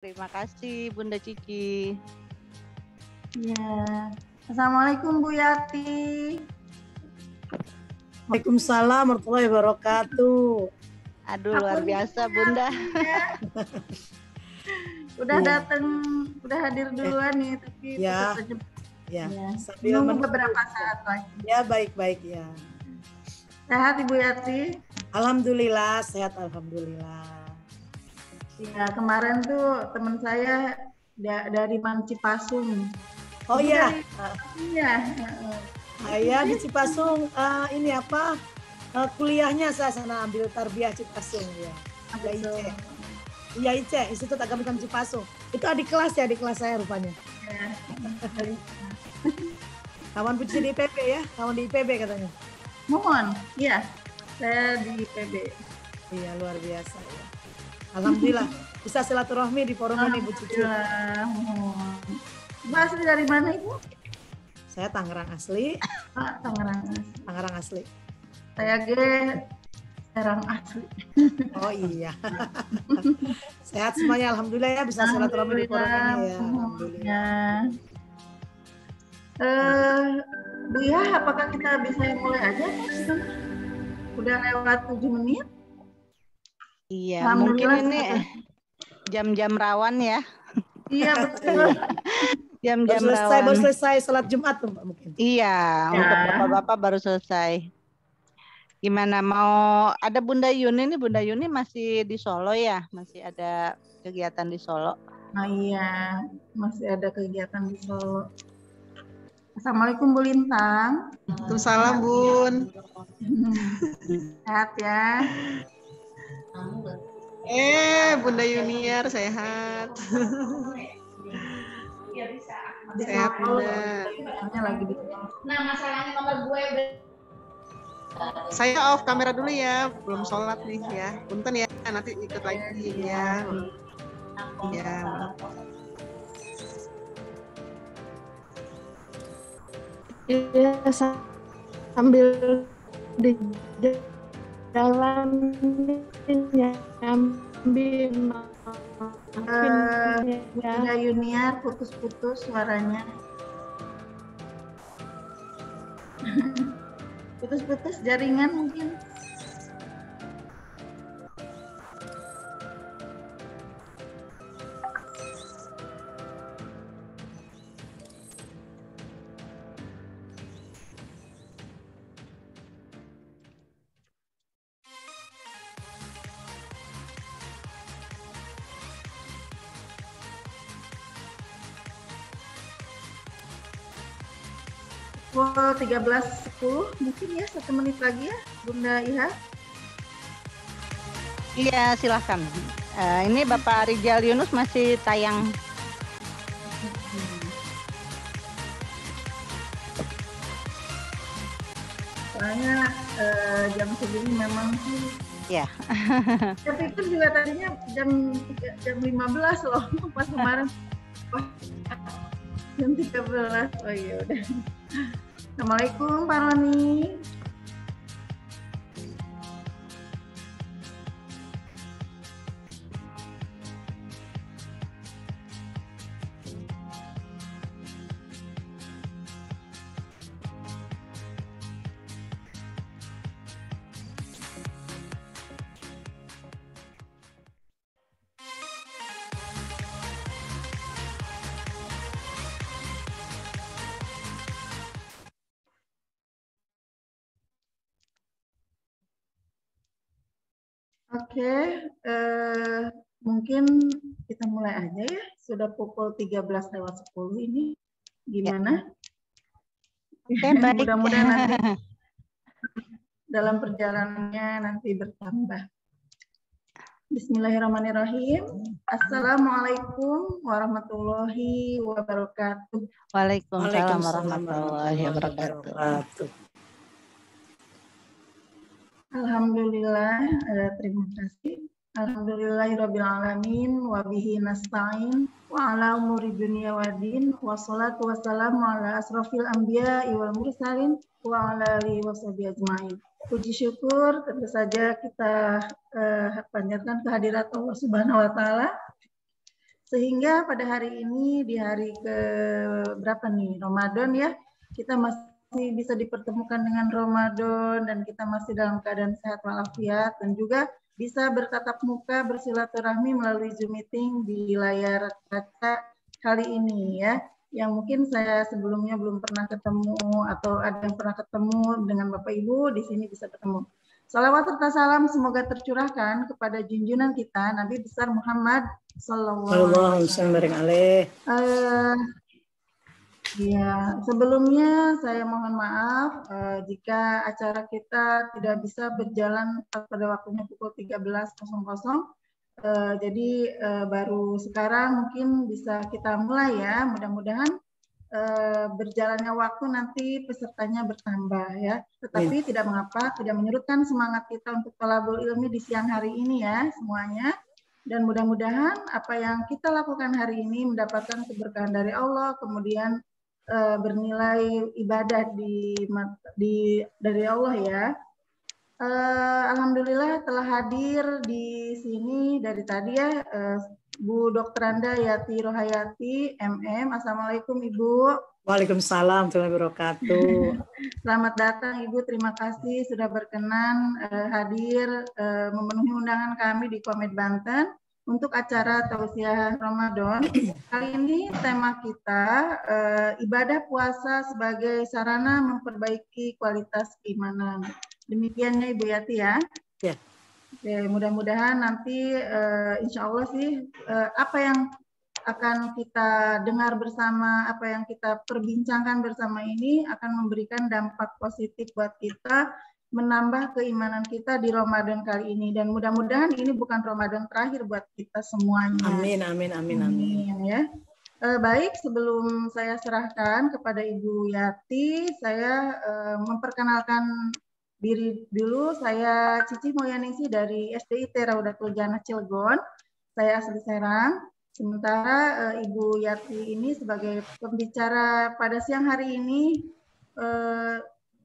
Terima kasih Bunda Cici. Ya. Assalamualaikum Bu Yati. Waalaikumsalam warahmatullahi wabarakatuh. Aduh Aku luar biasa ya, Bunda. Ya. udah datang, udah hadir duluan nih tapi ya. ya. ya. Sambil menunggu beberapa saat lagi. Ya baik-baik ya. Sehat Ibu Yati? Alhamdulillah, sehat Alhamdulillah. Ya, kemarin tuh teman saya da dari Pasung. Oh iya. Ah. Iya. Saya ah, di Cipasung uh, ini apa? Uh, kuliahnya saya sana ambil tarbiyah Cipasung ya. Ada ya, Ice. Iya Ice. Itu tak Islam Cipasung. Itu adik kelas ya, adik kelas saya rupanya. Iya. Kawan Putri di IPB ya, kawan di IPB katanya. Mohon, iya. Saya di IPB. Iya, luar biasa. Ya. Alhamdulillah bisa silaturahmi di forum ini Bu Cucu. Ibu asli dari mana Ibu? Saya Tangerang asli. Ah, Tangerang asli. Tangerang asli. Saya ge Tangerang asli. Oh iya. Sehat semuanya alhamdulillah ya bisa silaturahmi di forum ini ya. Alhamdulillah. Eh, Bu ya, apakah kita bisa mulai aja? Udah lewat 7 menit. Iya, mungkin ini jam-jam rawan ya. Iya betul. Jam-jam baru selesai, baru selesai salat Jumat tuh mungkin. Iya, ya. untuk bapak-bapak baru selesai. Gimana mau ada Bunda Yuni nih, Bunda Yuni masih di Solo ya? Masih ada kegiatan di Solo? Oh iya, masih ada kegiatan di Solo. Assalamualaikum Bu Lintang. Waalaikumsalam Bun. Sehat ya. Eh, Bunda Yuniar sehat. Iya, sehat Bunda. Nah, masalahnya nomor gue saya off kamera dulu ya, belum sholat nih ya. Punten ya, nanti ikut lagi ya. Ya. Ya, sambil di dalam menyambi uh, eh, ya. Yuniar putus-putus suaranya putus-putus jaringan mungkin pukul 13.10 mungkin ya satu menit lagi ya Bunda Iha. Iya silahkan. Uh, eh, ini Bapak Rijal Yunus masih tayang. Soalnya uh, jam segini memang Ya. Saya pikir juga tadinya jam jam 15 loh pas kemarin. jam 13. Oh iya udah. Assalamualaikum Pak Roni. 13 lewat 10 ini gimana? Ya. Okay, Mudah-mudahan nanti dalam perjalanannya nanti bertambah. Bismillahirrahmanirrahim. Assalamualaikum warahmatullahi wabarakatuh. Waalaikumsalam, warahmatullahi wabarakatuh. Alhamdulillah, eh, terima kasih. Alhamdulillahirrabbilalamin Wabihi nasta'in Wa ala umuri dunia wa din Wassalatu wassalamu ala asrafil anbiya wal mursalin Wa ala li wa ajma'in Puji syukur tentu saja kita eh, panjatkan kehadirat Allah Subhanahu wa taala sehingga pada hari ini di hari ke berapa nih Ramadan ya kita masih masih bisa dipertemukan dengan Ramadan dan kita masih dalam keadaan sehat walafiat dan juga bisa bertatap muka bersilaturahmi melalui Zoom meeting di layar kaca kali ini ya yang mungkin saya sebelumnya belum pernah ketemu atau ada yang pernah ketemu dengan Bapak Ibu di sini bisa ketemu. Salawat serta salam semoga tercurahkan kepada junjunan kita Nabi besar Muhammad Sallallahu Alaihi Wasallam. Ya, sebelumnya saya mohon maaf uh, jika acara kita tidak bisa berjalan pada waktunya pukul 13.00. Uh, eh, jadi uh, baru sekarang mungkin bisa kita mulai ya. Mudah-mudahan uh, berjalannya waktu nanti pesertanya bertambah ya. Tetapi ya. tidak mengapa, tidak menyurutkan semangat kita untuk kolabor ilmi di siang hari ini ya semuanya dan mudah-mudahan apa yang kita lakukan hari ini mendapatkan keberkahan dari Allah, kemudian uh, bernilai ibadah di, di dari Allah ya. Uh, Alhamdulillah telah hadir di sini dari tadi ya uh, Bu Dokter Anda Yati Rohayati MM. Assalamualaikum Ibu. Waalaikumsalam wabarakatuh. Selamat datang Ibu, terima kasih sudah berkenan uh, hadir uh, memenuhi undangan kami di Komet Banten untuk acara tausiah Ramadan. Kali ini tema kita e, ibadah puasa sebagai sarana memperbaiki kualitas keimanan. Demikiannya Ibu Yati ya. Ya. Oke, mudah-mudahan nanti e, insya Allah sih e, apa yang akan kita dengar bersama, apa yang kita perbincangkan bersama ini akan memberikan dampak positif buat kita menambah keimanan kita di Ramadan kali ini dan mudah-mudahan ini bukan Ramadan terakhir buat kita semuanya. Amin amin amin amin, amin ya. Eh, baik, sebelum saya serahkan kepada Ibu Yati, saya eh, memperkenalkan diri dulu. Saya Cici Moyaningsi dari SDIT Raudatul Jana Cilegon. Saya asli Serang. Sementara eh, Ibu Yati ini sebagai pembicara pada siang hari ini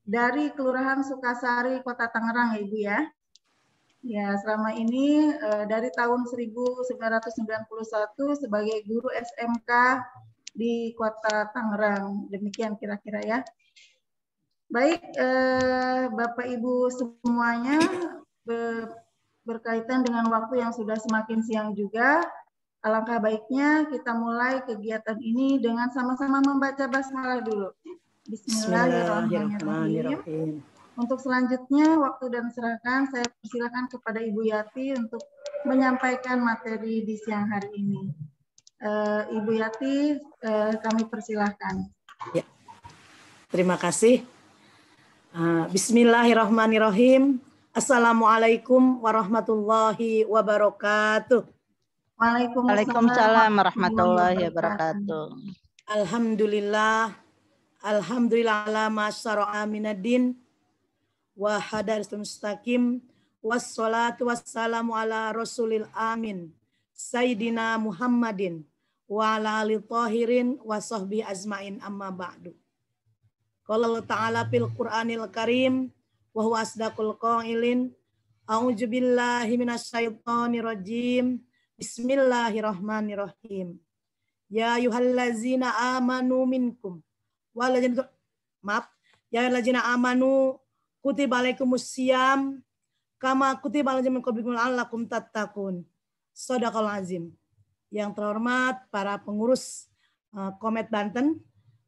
dari Kelurahan Sukasari, Kota Tangerang ya Ibu ya. Ya, selama ini eh, dari tahun 1991 sebagai guru SMK di Kota Tangerang. Demikian kira-kira ya. Baik, eh, Bapak Ibu semuanya berkaitan dengan waktu yang sudah semakin siang juga, alangkah baiknya kita mulai kegiatan ini dengan sama-sama membaca basmalah dulu. Bismillahirrahmanirrahim. Untuk selanjutnya waktu dan serahkan saya persilakan kepada Ibu Yati untuk menyampaikan materi di siang hari ini. Eh, Ibu Yati, eh, kami persilahkan. Ya. Terima kasih. Eh, Bismillahirrahmanirrahim. Assalamualaikum warahmatullahi wabarakatuh. Waalaikumsalam, Waalaikumsalam warahmatullahi wabarakatuh. Alhamdulillah Alhamdulillah ala masyara'a minad-din wa hadaratul mustaqim wassalatu wassalamu ala rasulil amin Sayyidina Muhammadin wa ala alih tahirin wa sahbihi azmain amma ba'du. Qala Allah Ta'ala fil Qur'anil Karim wa huwa asdaqul qailin A'udzu billahi minasyaitonir rajim. Bismillahirrahmanirrahim. Ya ayyuhallazina amanu minkum waladzina maaf ya ladzina amanu kutiba alaikumus siyam kama kutiba aladzim qablikum la'allakum tattaqun. Sadaqal azim. Yang terhormat para pengurus uh, Komet Banten.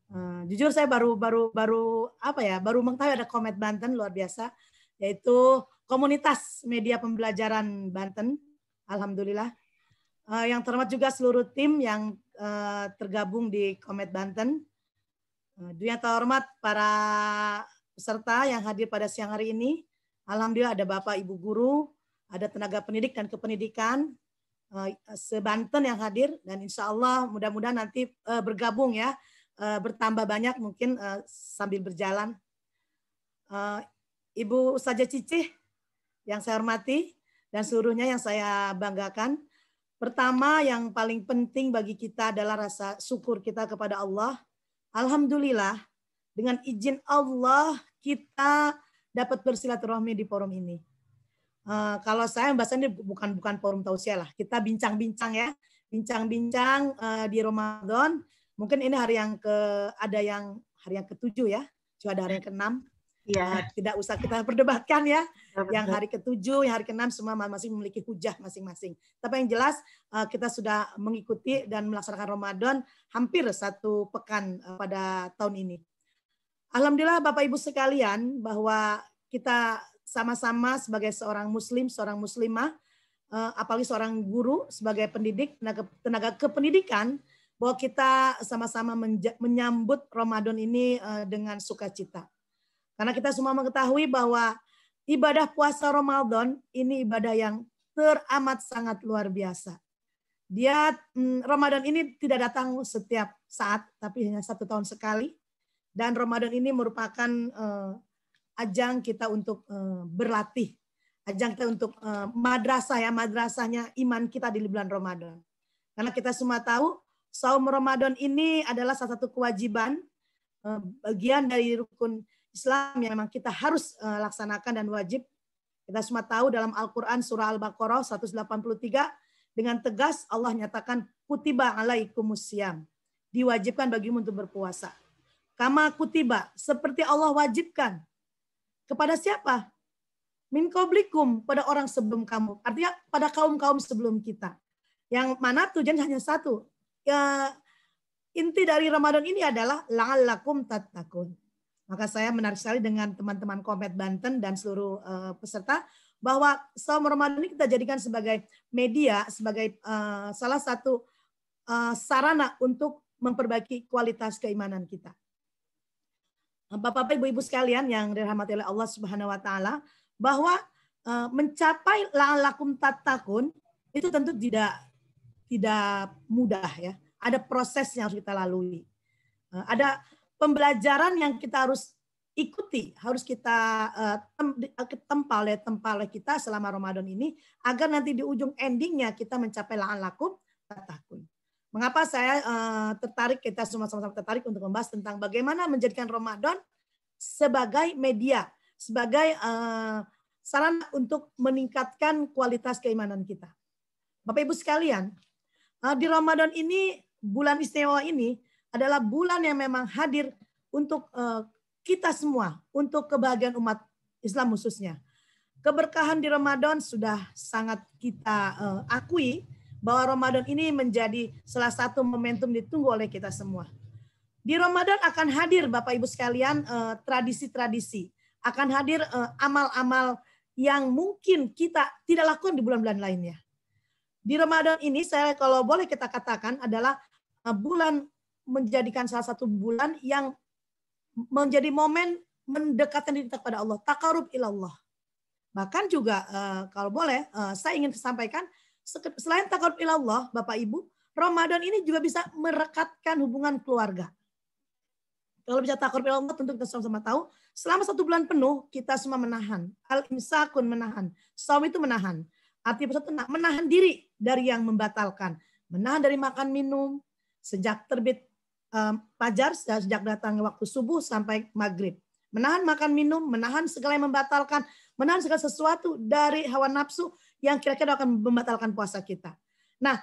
Uh, jujur saya baru baru baru apa ya baru mengetahui ada Komet Banten luar biasa yaitu komunitas media pembelajaran Banten alhamdulillah uh, yang terhormat juga seluruh tim yang uh, tergabung di Komet Banten Eh, Dunia terhormat para peserta yang hadir pada siang hari ini. Alhamdulillah ada Bapak Ibu Guru, ada tenaga pendidik dan kependidikan eh, sebanten yang hadir dan insya Allah mudah-mudahan nanti eh, bergabung ya bertambah banyak mungkin sambil berjalan. Ibu Saja Cici yang saya hormati dan seluruhnya yang saya banggakan. Pertama yang paling penting bagi kita adalah rasa syukur kita kepada Allah Alhamdulillah dengan izin Allah kita dapat bersilaturahmi di forum ini. Uh, kalau saya bahasanya bukan bukan forum tausiah lah. Kita bincang-bincang ya, bincang-bincang uh, di Ramadan. Mungkin ini hari yang ke ada yang hari yang ketujuh ya, cuma ada hari yang keenam. Ya. tidak usah kita perdebatkan ya. Iya, yang hari ketujuh, yang hari keenam semua masih memiliki hujah masing-masing. Tapi yang jelas eh, kita sudah mengikuti dan melaksanakan Ramadan hampir satu pekan eh, pada tahun ini. Alhamdulillah Bapak Ibu sekalian bahwa kita sama-sama sebagai seorang muslim, seorang muslimah, eh, apalagi seorang guru sebagai pendidik, tenaga, tenaga kependidikan, bahwa kita sama-sama menyambut Ramadan ini dengan sukacita karena kita semua mengetahui bahwa ibadah puasa Ramadan ini ibadah yang teramat sangat luar biasa. Dia mm, Ramadan ini tidak datang setiap saat, tapi hanya satu tahun sekali. Dan Ramadan ini merupakan uh, ajang kita untuk uh, berlatih, ajang kita untuk uh, madrasah ya, madrasahnya iman kita di bulan Ramadan. Karena kita semua tahu saum Ramadan ini adalah salah satu kewajiban bagian dari rukun Islam yang memang kita harus eh, laksanakan dan wajib. Kita semua tahu dalam Al-Quran surah Al-Baqarah 183 dengan tegas Allah nyatakan kutiba alaikumusiyam. Diwajibkan bagimu untuk berpuasa. Kama kutiba, seperti Allah wajibkan. Kepada siapa? Min koblikum, pada orang sebelum kamu. Artinya pada kaum-kaum sebelum kita. Yang mana tujuan hanya satu. Ya, inti dari Ramadan ini adalah la'allakum tatakun. Maka saya menarik sekali dengan teman-teman Komet Banten dan seluruh eh, peserta bahwa saum Ramadan ini kita jadikan sebagai media, sebagai eh, salah satu eh, sarana untuk memperbaiki kualitas keimanan kita. Bapak-bapak, ibu-ibu sekalian yang dirahmati oleh Allah Subhanahu wa taala, bahwa uh, mencapai la'alakum tatakun itu tentu tidak tidak mudah ya. Ada proses yang harus kita lalui. ada pembelajaran yang kita harus ikuti, harus kita uh, ya tempal kita selama Ramadan ini agar nanti di ujung endingnya kita mencapai lahan laku tatakun. Mengapa saya uh, tertarik kita semua sama-sama tertarik untuk membahas tentang bagaimana menjadikan Ramadan sebagai media, sebagai uh, sarana untuk meningkatkan kualitas keimanan kita. Bapak Ibu sekalian, uh, di Ramadan ini bulan istimewa ini adalah bulan yang memang hadir untuk eh, kita semua, untuk kebahagiaan umat Islam khususnya. Keberkahan di Ramadan sudah sangat kita eh, akui bahwa Ramadan ini menjadi salah satu momentum ditunggu oleh kita semua. Di Ramadan akan hadir Bapak Ibu sekalian eh, tradisi-tradisi, akan hadir amal-amal yang mungkin kita tidak lakukan di bulan-bulan lainnya. Di Ramadan ini saya kalau boleh kita katakan adalah bulan menjadikan salah satu bulan yang menjadi momen mendekatkan diri kita kepada Allah, takarub ilallah. Bahkan juga eh, kalau boleh eh, saya ingin sampaikan selain takarub ilallah, Bapak Ibu, Ramadan ini juga bisa merekatkan hubungan keluarga. Kalau bicara takarub ilallah tentu kita sama-sama tahu, selama satu bulan penuh kita semua menahan. Al-imsakun menahan, saum itu menahan. Arti pesan menahan diri dari yang membatalkan, menahan dari makan minum, sejak terbit pajar sejak datang waktu subuh sampai maghrib. Menahan makan minum, menahan segala yang membatalkan, menahan segala sesuatu dari hawa nafsu yang kira-kira akan membatalkan puasa kita. Nah,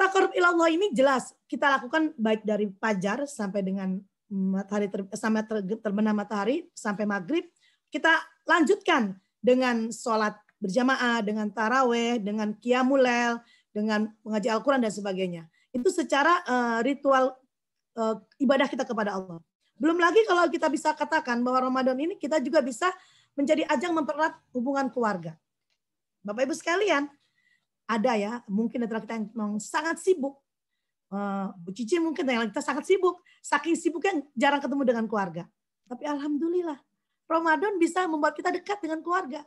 takarub ilallah ini jelas kita lakukan baik dari pajar sampai dengan matahari ter, sampai ter, terbenam matahari sampai maghrib. Kita lanjutkan dengan sholat berjamaah, dengan taraweh, dengan kiamulail, dengan mengaji Al-Quran dan sebagainya. Itu secara eh, ritual uh, ibadah kita kepada Allah. Belum lagi kalau kita bisa katakan bahwa Ramadan ini kita juga bisa menjadi ajang mempererat hubungan keluarga. Bapak Ibu sekalian, ada ya, mungkin antara kita yang memang sangat sibuk. Uh, Bu Cici mungkin yang kita sangat sibuk, saking sibuknya jarang ketemu dengan keluarga. Tapi alhamdulillah, Ramadan bisa membuat kita dekat dengan keluarga.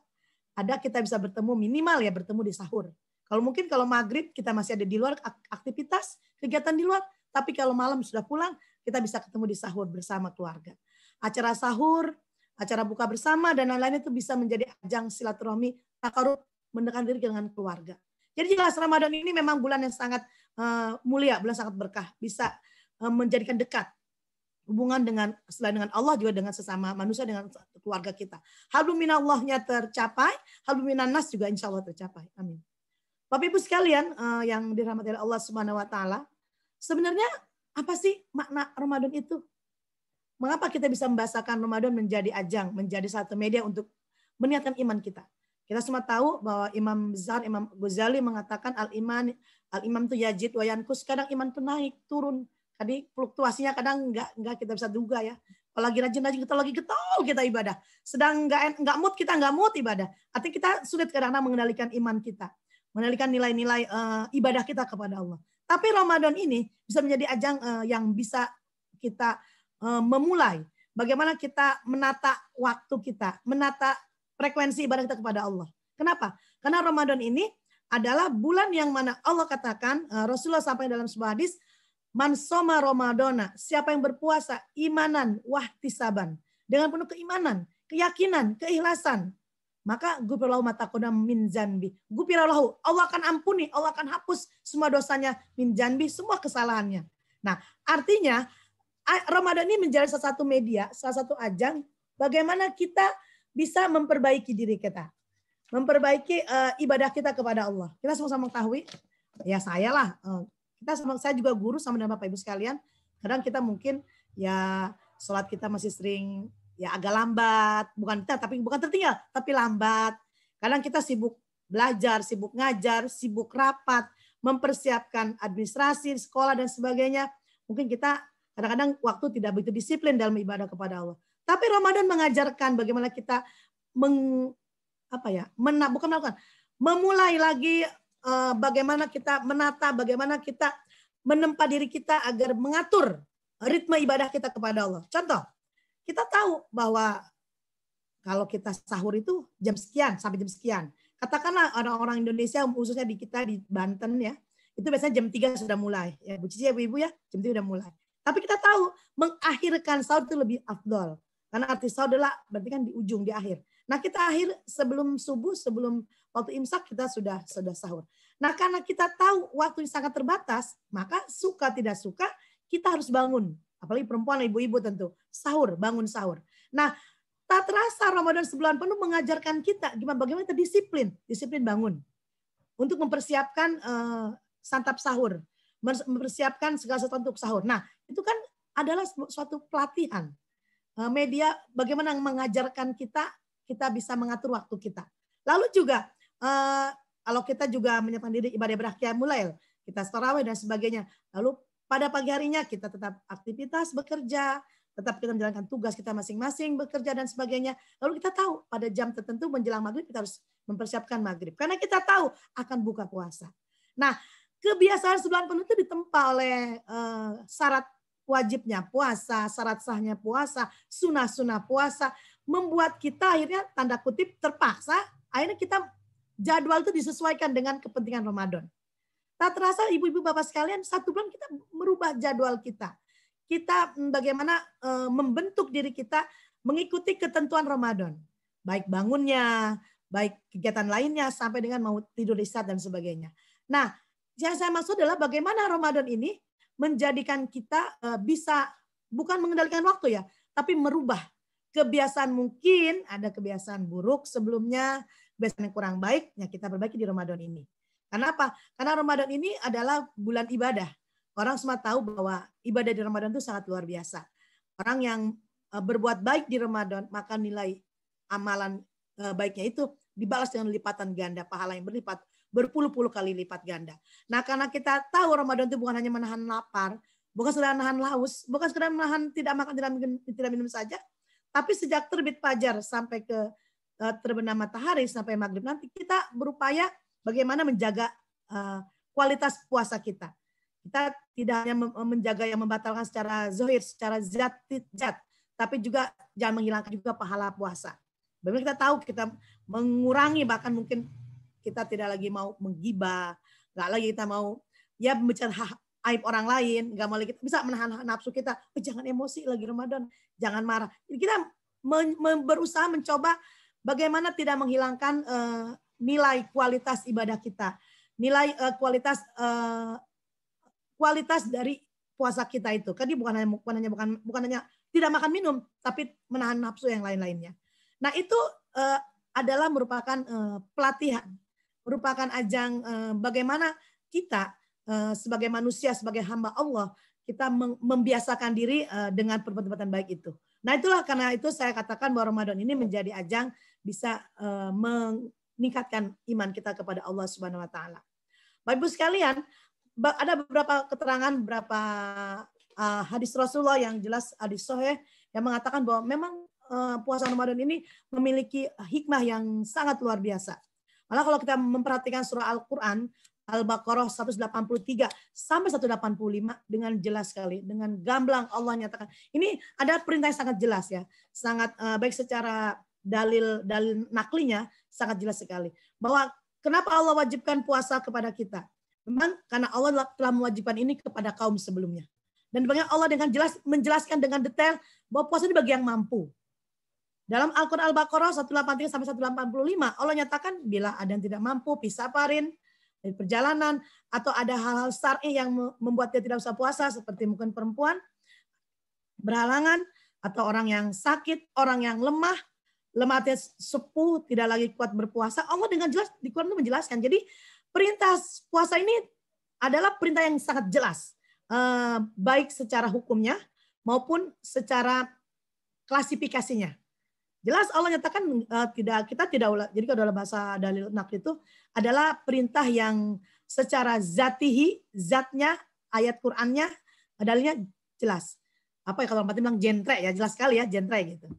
Ada kita bisa bertemu minimal ya bertemu di sahur. Kalau mungkin kalau maghrib kita masih ada di luar aktivitas kegiatan di luar, tapi kalau malam sudah pulang, kita bisa ketemu di sahur bersama keluarga. Acara sahur, acara buka bersama, dan lain-lain itu bisa menjadi ajang silaturahmi, takarut mendekat diri dengan keluarga. Jadi jelas Ramadan ini memang bulan yang sangat uh, mulia, bulan sangat berkah. Bisa uh, menjadikan dekat hubungan dengan selain dengan Allah juga dengan sesama manusia dengan keluarga kita. Halumina Allahnya tercapai, halumina nas juga insya Allah tercapai. Amin. Bapak Ibu sekalian uh, yang dirahmati Allah Subhanahu wa taala, Sebenarnya apa sih makna Ramadan itu? Mengapa kita bisa membahasakan Ramadan menjadi ajang, menjadi satu media untuk meniatkan iman kita? Kita semua tahu bahwa Imam Besar, Imam Ghazali mengatakan al-iman, al-imam itu yajid kus Kadang iman itu naik, turun. Tadi fluktuasinya kadang nggak nggak kita bisa duga ya. Kalau lagi rajin-rajin kita lagi getol kita ibadah. Sedang nggak nggak mood kita nggak mood ibadah. Artinya kita sulit kadang mengendalikan iman kita, mengendalikan nilai-nilai uh, ibadah kita kepada Allah. Tapi Ramadan ini bisa menjadi ajang eh, yang bisa kita eh, memulai bagaimana kita menata waktu kita, menata frekuensi ibadah kita kepada Allah. Kenapa? Karena Ramadan ini adalah bulan yang mana Allah katakan eh, Rasulullah sampai dalam sebuah hadis Man soma Ramadana, siapa yang berpuasa imanan wahtisaban dengan penuh keimanan, keyakinan, keikhlasan, maka gupirlahu matakuna min zanbi. Gupirlahu, Allah akan ampuni, Allah akan hapus semua dosanya min zanbi, semua kesalahannya. Nah, artinya Ramadan ini menjadi salah satu media, salah satu ajang bagaimana kita bisa memperbaiki diri kita. Memperbaiki uh, ibadah kita kepada Allah. Kita sama-sama mengetahui, ya saya lah, uh, kita sama, saya juga guru sama dengan Bapak Ibu sekalian, kadang kita mungkin ya sholat kita masih sering ya agak lambat, bukan kita tapi bukan tertinggal, tapi lambat. Kadang kita sibuk belajar, sibuk ngajar, sibuk rapat, mempersiapkan administrasi, sekolah dan sebagainya. Mungkin kita kadang-kadang waktu tidak begitu disiplin dalam ibadah kepada Allah. Tapi Ramadan mengajarkan bagaimana kita meng, apa ya, mena, bukan melakukan, memulai lagi uh, bagaimana kita menata, bagaimana kita menempa diri kita agar mengatur ritme ibadah kita kepada Allah. Contoh, kita tahu bahwa kalau kita sahur itu jam sekian sampai jam sekian. Katakanlah orang-orang Indonesia khususnya di kita di Banten ya, itu biasanya jam 3 sudah mulai. Ya, Bu Cici ya Bu Ibu ya, jam 3 sudah mulai. Tapi kita tahu mengakhirkan sahur itu lebih afdol. Karena arti sahur adalah berarti kan di ujung, di akhir. Nah kita akhir sebelum subuh, sebelum waktu imsak kita sudah sudah sahur. Nah karena kita tahu waktu sangat terbatas, maka suka tidak suka kita harus bangun apalagi perempuan ibu-ibu tentu, sahur, bangun sahur. Nah, tak terasa Ramadan sebulan penuh mengajarkan kita gimana bagaimana kita disiplin, disiplin bangun untuk mempersiapkan uh, santap sahur, mempersiapkan segala sesuatu untuk sahur. Nah, itu kan adalah suatu pelatihan uh, media bagaimana mengajarkan kita kita bisa mengatur waktu kita. Lalu juga uh, kalau kita juga menyiapkan diri ibadah berakhir mulai kita tarawih dan sebagainya. Lalu pada pagi harinya kita tetap aktivitas bekerja, tetap kita menjalankan tugas kita masing-masing, bekerja dan sebagainya. Lalu kita tahu pada jam tertentu menjelang maghrib kita harus mempersiapkan maghrib. Karena kita tahu akan buka puasa. Nah, kebiasaan sebulan penuh itu ditempa oleh uh, syarat wajibnya puasa, syarat sahnya puasa, sunah-sunah puasa, membuat kita akhirnya tanda kutip terpaksa, akhirnya kita jadwal itu disesuaikan dengan kepentingan Ramadan. Tak terasa ibu-ibu bapak sekalian, satu bulan kita merubah jadwal kita. Kita mm, bagaimana eh, membentuk diri kita mengikuti ketentuan Ramadan. Baik bangunnya, baik kegiatan lainnya, sampai dengan mau tidur istirahat dan sebagainya. Nah, yang saya maksud adalah bagaimana Ramadan ini menjadikan kita eh, bisa bukan mengendalikan waktu ya, tapi merubah kebiasaan mungkin ada kebiasaan buruk sebelumnya, kebiasaan yang kurang baik, ya kita perbaiki di Ramadan ini. Kenapa? Karena Ramadan ini adalah bulan ibadah. Orang semua tahu bahwa ibadah di Ramadan itu sangat luar biasa. Orang yang eh, berbuat baik di Ramadan, maka nilai amalan eh, baiknya itu dibalas dengan lipatan ganda, pahala yang berlipat, berpuluh-puluh kali lipat ganda. Nah karena kita tahu Ramadan itu bukan hanya menahan lapar, bukan sekedar menahan laus, bukan sekedar menahan tidak makan, tidak minum, tidak minum saja, tapi sejak terbit fajar sampai ke eh, terbenam matahari sampai maghrib nanti kita berupaya bagaimana menjaga uh, kualitas puasa kita. Kita tidak hanya menjaga yang membatalkan secara zohir, secara zat, zat, tapi juga jangan menghilangkan juga pahala puasa. Bagaimana kita tahu kita mengurangi bahkan mungkin kita tidak lagi mau menggibah, nggak lagi kita mau ya bicara aib orang lain, nggak mau lagi kita bisa menahan nafsu kita. Oh, jangan emosi lagi Ramadan, jangan marah. kita berusaha mencoba bagaimana tidak menghilangkan eh, nilai kualitas ibadah kita, nilai uh, kualitas uh, kualitas dari puasa kita itu. Kan dia bukan hanya bukan hanya bukan, bukan hanya tidak makan minum, tapi menahan nafsu yang lain-lainnya. Nah, itu uh, adalah merupakan uh, pelatihan, merupakan ajang uh, bagaimana kita uh, sebagai manusia, sebagai hamba Allah, kita membiasakan diri uh, dengan perbuatan baik itu. Nah, itulah karena itu saya katakan bahwa Ramadan ini menjadi ajang bisa uh, meningkatkan iman kita kepada Allah Subhanahu wa taala. Bapak Ibu sekalian, ada beberapa keterangan beberapa uh, hadis Rasulullah yang jelas hadis soheh yang mengatakan bahwa memang uh, puasa Ramadan ini memiliki hikmah yang sangat luar biasa. Malah kalau kita memperhatikan surah Al-Qur'an Al-Baqarah 183 sampai 185 dengan jelas sekali, dengan gamblang Allah nyatakan. Ini ada perintah yang sangat jelas ya, sangat uh, baik secara dalil dalil naklinya sangat jelas sekali bahwa kenapa Allah wajibkan puasa kepada kita? Memang karena Allah telah mewajibkan ini kepada kaum sebelumnya. Dan bagaimana Allah dengan jelas menjelaskan dengan detail bahwa puasa ini bagi yang mampu. Dalam Al-Quran Al-Baqarah 183 sampai 185 Allah nyatakan bila ada yang tidak mampu pisaparin dari perjalanan atau ada hal-hal syar'i yang membuat dia tidak usah puasa seperti mungkin perempuan berhalangan atau orang yang sakit, orang yang lemah, lemah hati sepuh, tidak lagi kuat berpuasa. Allah dengan jelas di Quran itu menjelaskan. Jadi perintah puasa ini adalah perintah yang sangat jelas. Eh, baik secara hukumnya maupun secara klasifikasinya. Jelas Allah nyatakan eh, tidak kita tidak jadi kalau dalam bahasa dalil nak itu adalah perintah yang secara zatihi zatnya ayat Qurannya dalilnya jelas. Apa ya kalau orang bilang jentre ya jelas sekali ya jentre gitu.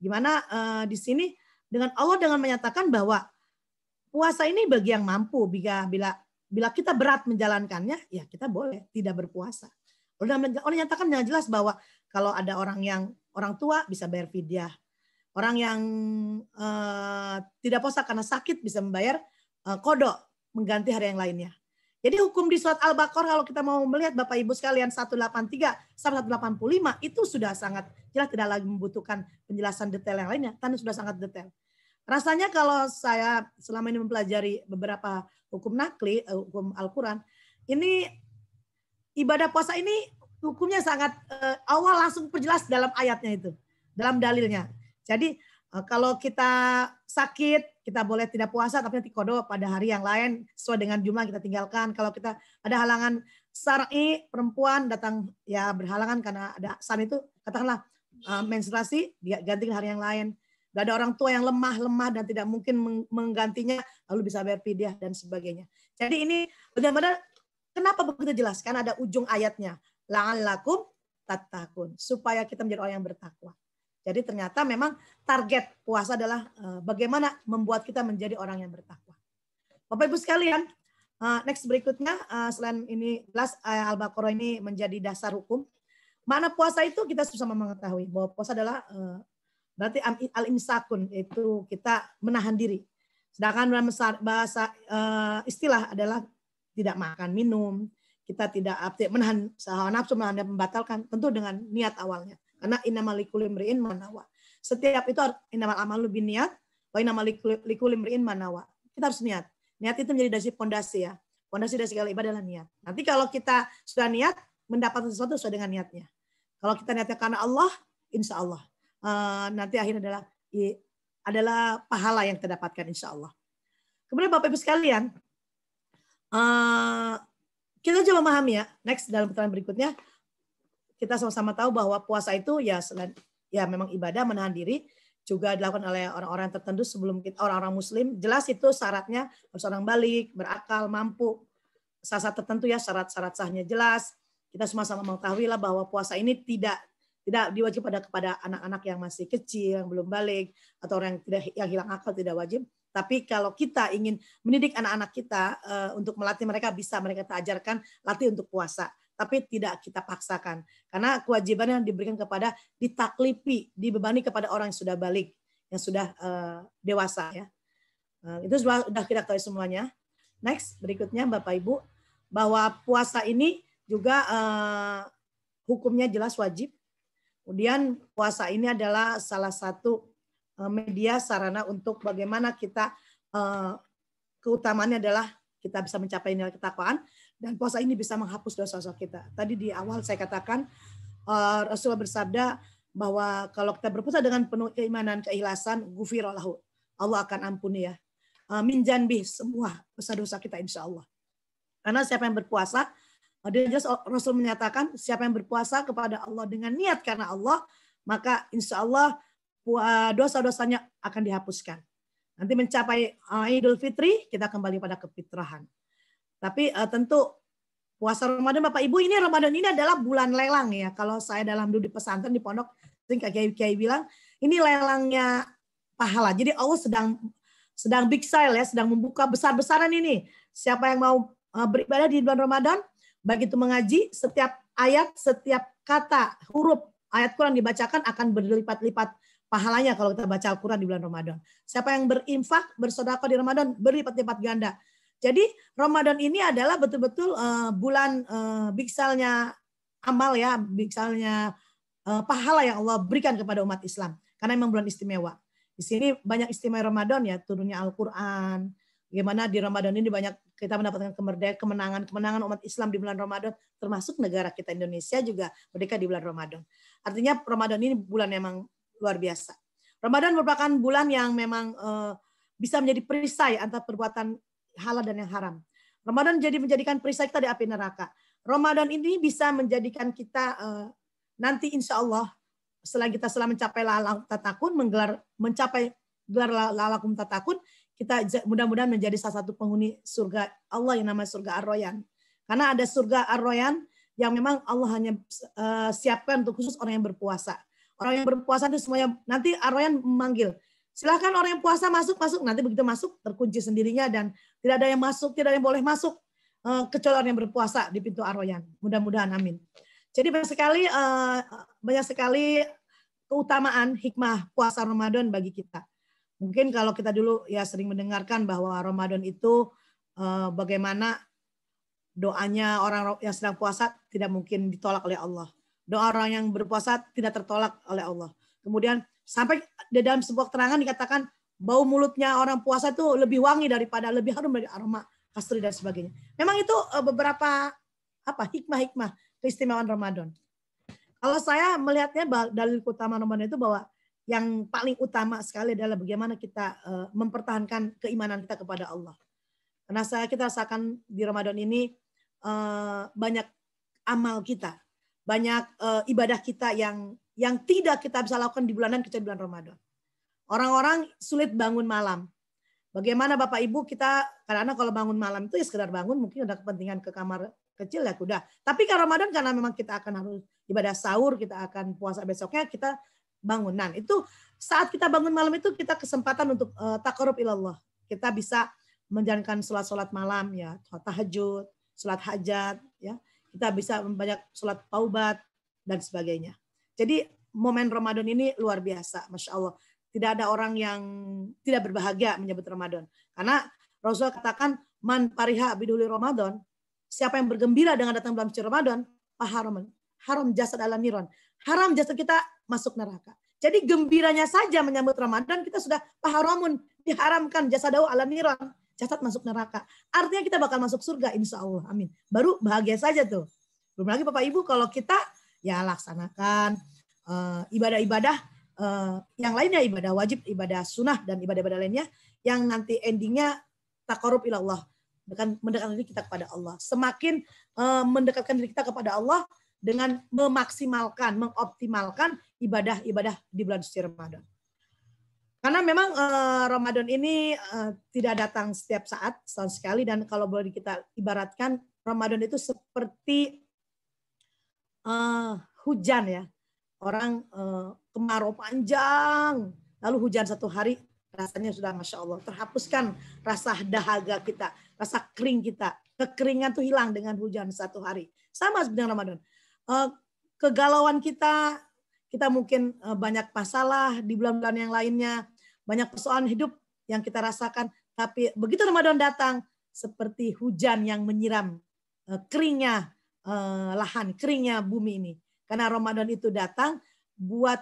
Gimana uh, eh, di sini dengan Allah dengan menyatakan bahwa puasa ini bagi yang mampu bila bila bila kita berat menjalankannya ya kita boleh tidak berpuasa. Allah menyatakan dengan jelas bahwa kalau ada orang yang orang tua bisa bayar fidyah, orang yang uh, tidak puasa karena sakit bisa membayar uh, kodok mengganti hari yang lainnya. Jadi hukum di surat Al-Baqarah kalau kita mau melihat Bapak Ibu sekalian 183 sampai 185 itu sudah sangat jelas tidak lagi membutuhkan penjelasan detail yang lainnya karena sudah sangat detail. Rasanya kalau saya selama ini mempelajari beberapa hukum nakli, eh, hukum Al-Qur'an, ini ibadah puasa ini hukumnya sangat eh, awal langsung perjelas dalam ayatnya itu, dalam dalilnya. Jadi eh, kalau kita sakit kita boleh tidak puasa tapi nanti kodo pada hari yang lain sesuai dengan jumlah kita tinggalkan. Kalau kita ada halangan syar'i perempuan datang ya berhalangan karena ada san itu katakanlah uh, menstruasi dia ganti hari yang lain. Gak ada orang tua yang lemah-lemah dan tidak mungkin menggantinya lalu bisa bayar dan sebagainya. Jadi ini benar-benar kenapa begitu jelas? Karena ada ujung ayatnya. La'allakum tatakun supaya kita menjadi orang yang bertakwa. Jadi ternyata memang target puasa adalah eh, bagaimana membuat kita menjadi orang yang bertakwa. Bapak Ibu sekalian, eh, next berikutnya eh, selain ini jelas Al-Baqarah ini menjadi dasar hukum. mana puasa itu kita sama mengetahui bahwa puasa adalah berarti al-imsakun yaitu kita menahan diri. Sedangkan dalam bahasa istilah adalah tidak makan minum, kita tidak menahan hawa nafsu, menahan dan membatalkan tentu dengan niat awalnya. Karena inamalikul imri'in manawa. Setiap itu inama amal lebih niat, wa inamalikul imri'in manawa. Kita harus niat. Niat itu menjadi dasi pondasi ya. Pondasi dari segala ibadah adalah niat. Nanti kalau kita sudah niat, mendapat sesuatu sesuai dengan niatnya. Kalau kita niatnya karena Allah, insya Allah. Uh, nanti akhirnya adalah adalah pahala yang kita dapatkan insya Allah. Kemudian Bapak Ibu sekalian, uh, kita coba memahami ya, next dalam pertanyaan berikutnya, kita sama-sama tahu bahwa puasa itu ya selain ya memang ibadah menahan diri juga dilakukan oleh orang-orang tertentu sebelum kita orang-orang muslim jelas itu syaratnya harus orang balik berakal mampu syarat tertentu ya syarat-syarat sahnya jelas kita semua sama mengetahui lah bahwa puasa ini tidak tidak diwajib pada kepada anak-anak yang masih kecil yang belum balik atau orang yang tidak yang hilang akal tidak wajib tapi kalau kita ingin mendidik anak-anak kita uh, untuk melatih mereka bisa mereka tajarkan latih untuk puasa tapi tidak kita paksakan. Karena kewajiban yang diberikan kepada ditaklipi, dibebani kepada orang yang sudah balik, yang sudah uh, dewasa ya. Uh, itu sudah, sudah kita tahu semuanya. Next, berikutnya Bapak Ibu, bahwa puasa ini juga uh, hukumnya jelas wajib. Kemudian puasa ini adalah salah satu media sarana untuk bagaimana kita uh, keutamaannya adalah kita bisa mencapai nilai ketakwaan dan puasa ini bisa menghapus dosa-dosa kita. Tadi di awal saya katakan uh, Rasulullah bersabda bahwa kalau kita berpuasa dengan penuh keimanan, keikhlasan, gufirallahu. Allah akan ampuni ya. Uh, min semua dosa-dosa kita insya Allah. Karena siapa yang berpuasa, eh, dia Rasul menyatakan siapa yang berpuasa kepada Allah dengan niat karena Allah, maka insya Allah dosa-dosanya akan dihapuskan. Nanti mencapai Idul Fitri, kita kembali pada kefitrahan. Tapi uh, tentu puasa Ramadan Bapak Ibu ini Ramadan ini adalah bulan lelang ya. Kalau saya dalam duduk pesantren di pondok, sering Kiai Kiai bilang ini lelangnya pahala. Jadi Allah sedang sedang big sale ya, sedang membuka besar-besaran ini. Siapa yang mau eh, beribadah di bulan Ramadan, baik itu mengaji, setiap ayat, setiap kata, huruf ayat Quran dibacakan akan berlipat-lipat pahalanya kalau kita baca Al-Quran di bulan Ramadan. Siapa yang berinfak, bersodakoh di Ramadan, berlipat-lipat ganda. Jadi Ramadan ini adalah betul-betul uh, bulan uh, eh, biksalnya amal ya, biksalnya uh, eh, pahala yang Allah berikan kepada umat Islam. Karena memang bulan istimewa. Di sini banyak istimewa Ramadan ya, turunnya Al-Quran, Bagaimana di Ramadan ini banyak kita mendapatkan kemerdekaan, kemenangan-kemenangan umat Islam di bulan Ramadan, termasuk negara kita Indonesia juga merdeka di bulan Ramadan. Artinya Ramadan ini bulan memang luar biasa. Ramadan merupakan bulan yang memang uh, bisa menjadi perisai antara perbuatan halal dan yang haram. Ramadan jadi menjadikan perisai kita di api neraka. Ramadan ini bisa menjadikan kita uh, nanti insya Allah setelah kita setelah mencapai lalakum tatakun menggelar mencapai gelar lalakum tatakun kita mudah-mudahan menjadi salah satu penghuni surga Allah yang namanya surga arroyan. Karena ada surga arroyan yang memang Allah hanya uh, siapkan untuk khusus orang yang berpuasa. Orang yang berpuasa itu semuanya nanti arroyan memanggil Silahkan orang yang puasa masuk, masuk. Nanti begitu masuk, terkunci sendirinya dan tidak ada yang masuk, tidak ada yang boleh masuk. Eh, kecuali orang yang berpuasa di pintu aroyan Mudah-mudahan amin. Jadi banyak sekali eh, banyak sekali keutamaan hikmah puasa Ramadan bagi kita. Mungkin kalau kita dulu ya sering mendengarkan bahwa Ramadan itu eh, bagaimana doanya orang yang sedang puasa tidak mungkin ditolak oleh Allah. Doa orang yang berpuasa tidak tertolak oleh Allah. Kemudian Sampai dalam sebuah terangan dikatakan bau mulutnya orang puasa itu lebih wangi daripada lebih harum dari aroma kasturi dan sebagainya. Memang itu eh, beberapa apa hikmah-hikmah keistimewaan Ramadan. Kalau saya melihatnya dalil utama Ramadan itu bahwa yang paling utama sekali adalah bagaimana kita eh, mempertahankan keimanan kita kepada Allah. Karena saya kita rasakan di Ramadan ini eh, banyak amal kita, banyak ibadah kita yang yang tidak kita bisa lakukan di bulanan kecuali bulan Ramadan. Orang-orang sulit bangun malam. Bagaimana Bapak Ibu kita karena kalau bangun malam itu ya sekedar bangun mungkin ada kepentingan ke kamar kecil ya udah. Tapi kalau Ramadan karena memang kita akan harus ibadah sahur, kita akan puasa besoknya kita bangun. Nah, itu saat kita bangun malam itu kita kesempatan untuk uh, eh, takarub ilallah. Kita bisa menjalankan sholat-sholat malam ya, tahajud, sholat hajat ya. Kita bisa banyak sholat taubat dan sebagainya. Jadi momen Ramadan ini luar biasa, Masya Allah. Tidak ada orang yang tidak berbahagia menyebut Ramadan. Karena Rasulullah katakan, man pariha abiduli Ramadan, siapa yang bergembira dengan datang bulan suci Ramadan, haram, haram jasad alam niron. Haram jasad kita masuk neraka. Jadi gembiranya saja menyambut Ramadan, kita sudah paharamun, ah, diharamkan jasad dawu alam niron. Jasad masuk neraka. Artinya kita bakal masuk surga, insya Allah. Amin. Baru bahagia saja tuh. Belum lagi Bapak Ibu, kalau kita ya laksanakan eh, ibadah-ibadah uh, yang lainnya ibadah wajib, ibadah sunnah dan ibadah-ibadah lainnya yang nanti endingnya tak takarub ilallah dengan mendekatkan diri kita kepada Allah. Semakin uh, mendekatkan diri kita kepada Allah dengan memaksimalkan, mengoptimalkan ibadah-ibadah di bulan suci Ramadan. Karena memang uh, Ramadan ini uh, tidak datang setiap saat, setahun sekali dan kalau boleh kita ibaratkan Ramadan itu seperti uh, hujan ya. Orang uh, kemarau panjang, lalu hujan satu hari rasanya sudah masya Allah terhapuskan rasa dahaga kita, rasa kering kita, kekeringan tuh hilang dengan hujan satu hari. Sama dengan Ramadan. Uh, kegalauan kita, kita mungkin uh, banyak masalah di bulan-bulan yang lainnya, banyak persoalan hidup yang kita rasakan. Tapi begitu Ramadan datang, seperti hujan yang menyiram keringnya Eh, lahan keringnya bumi ini. Karena Ramadan itu datang buat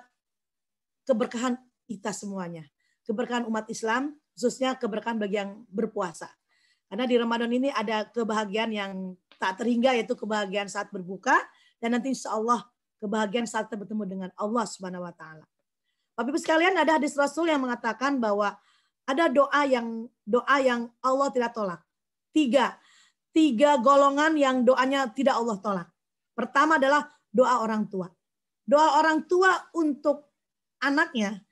keberkahan kita semuanya. Keberkahan umat Islam, khususnya keberkahan bagi yang berpuasa. Karena di Ramadan ini ada kebahagiaan yang tak terhingga, yaitu kebahagiaan saat berbuka, dan nanti insya Allah kebahagiaan saat kita bertemu dengan Allah Subhanahu wa Ta'ala. Bapak Ibu sekalian, ada hadis Rasul yang mengatakan bahwa ada doa yang doa yang Allah tidak tolak. Tiga, tiga golongan yang doanya tidak Allah tolak. Pertama adalah doa orang tua. Doa orang tua untuk anaknya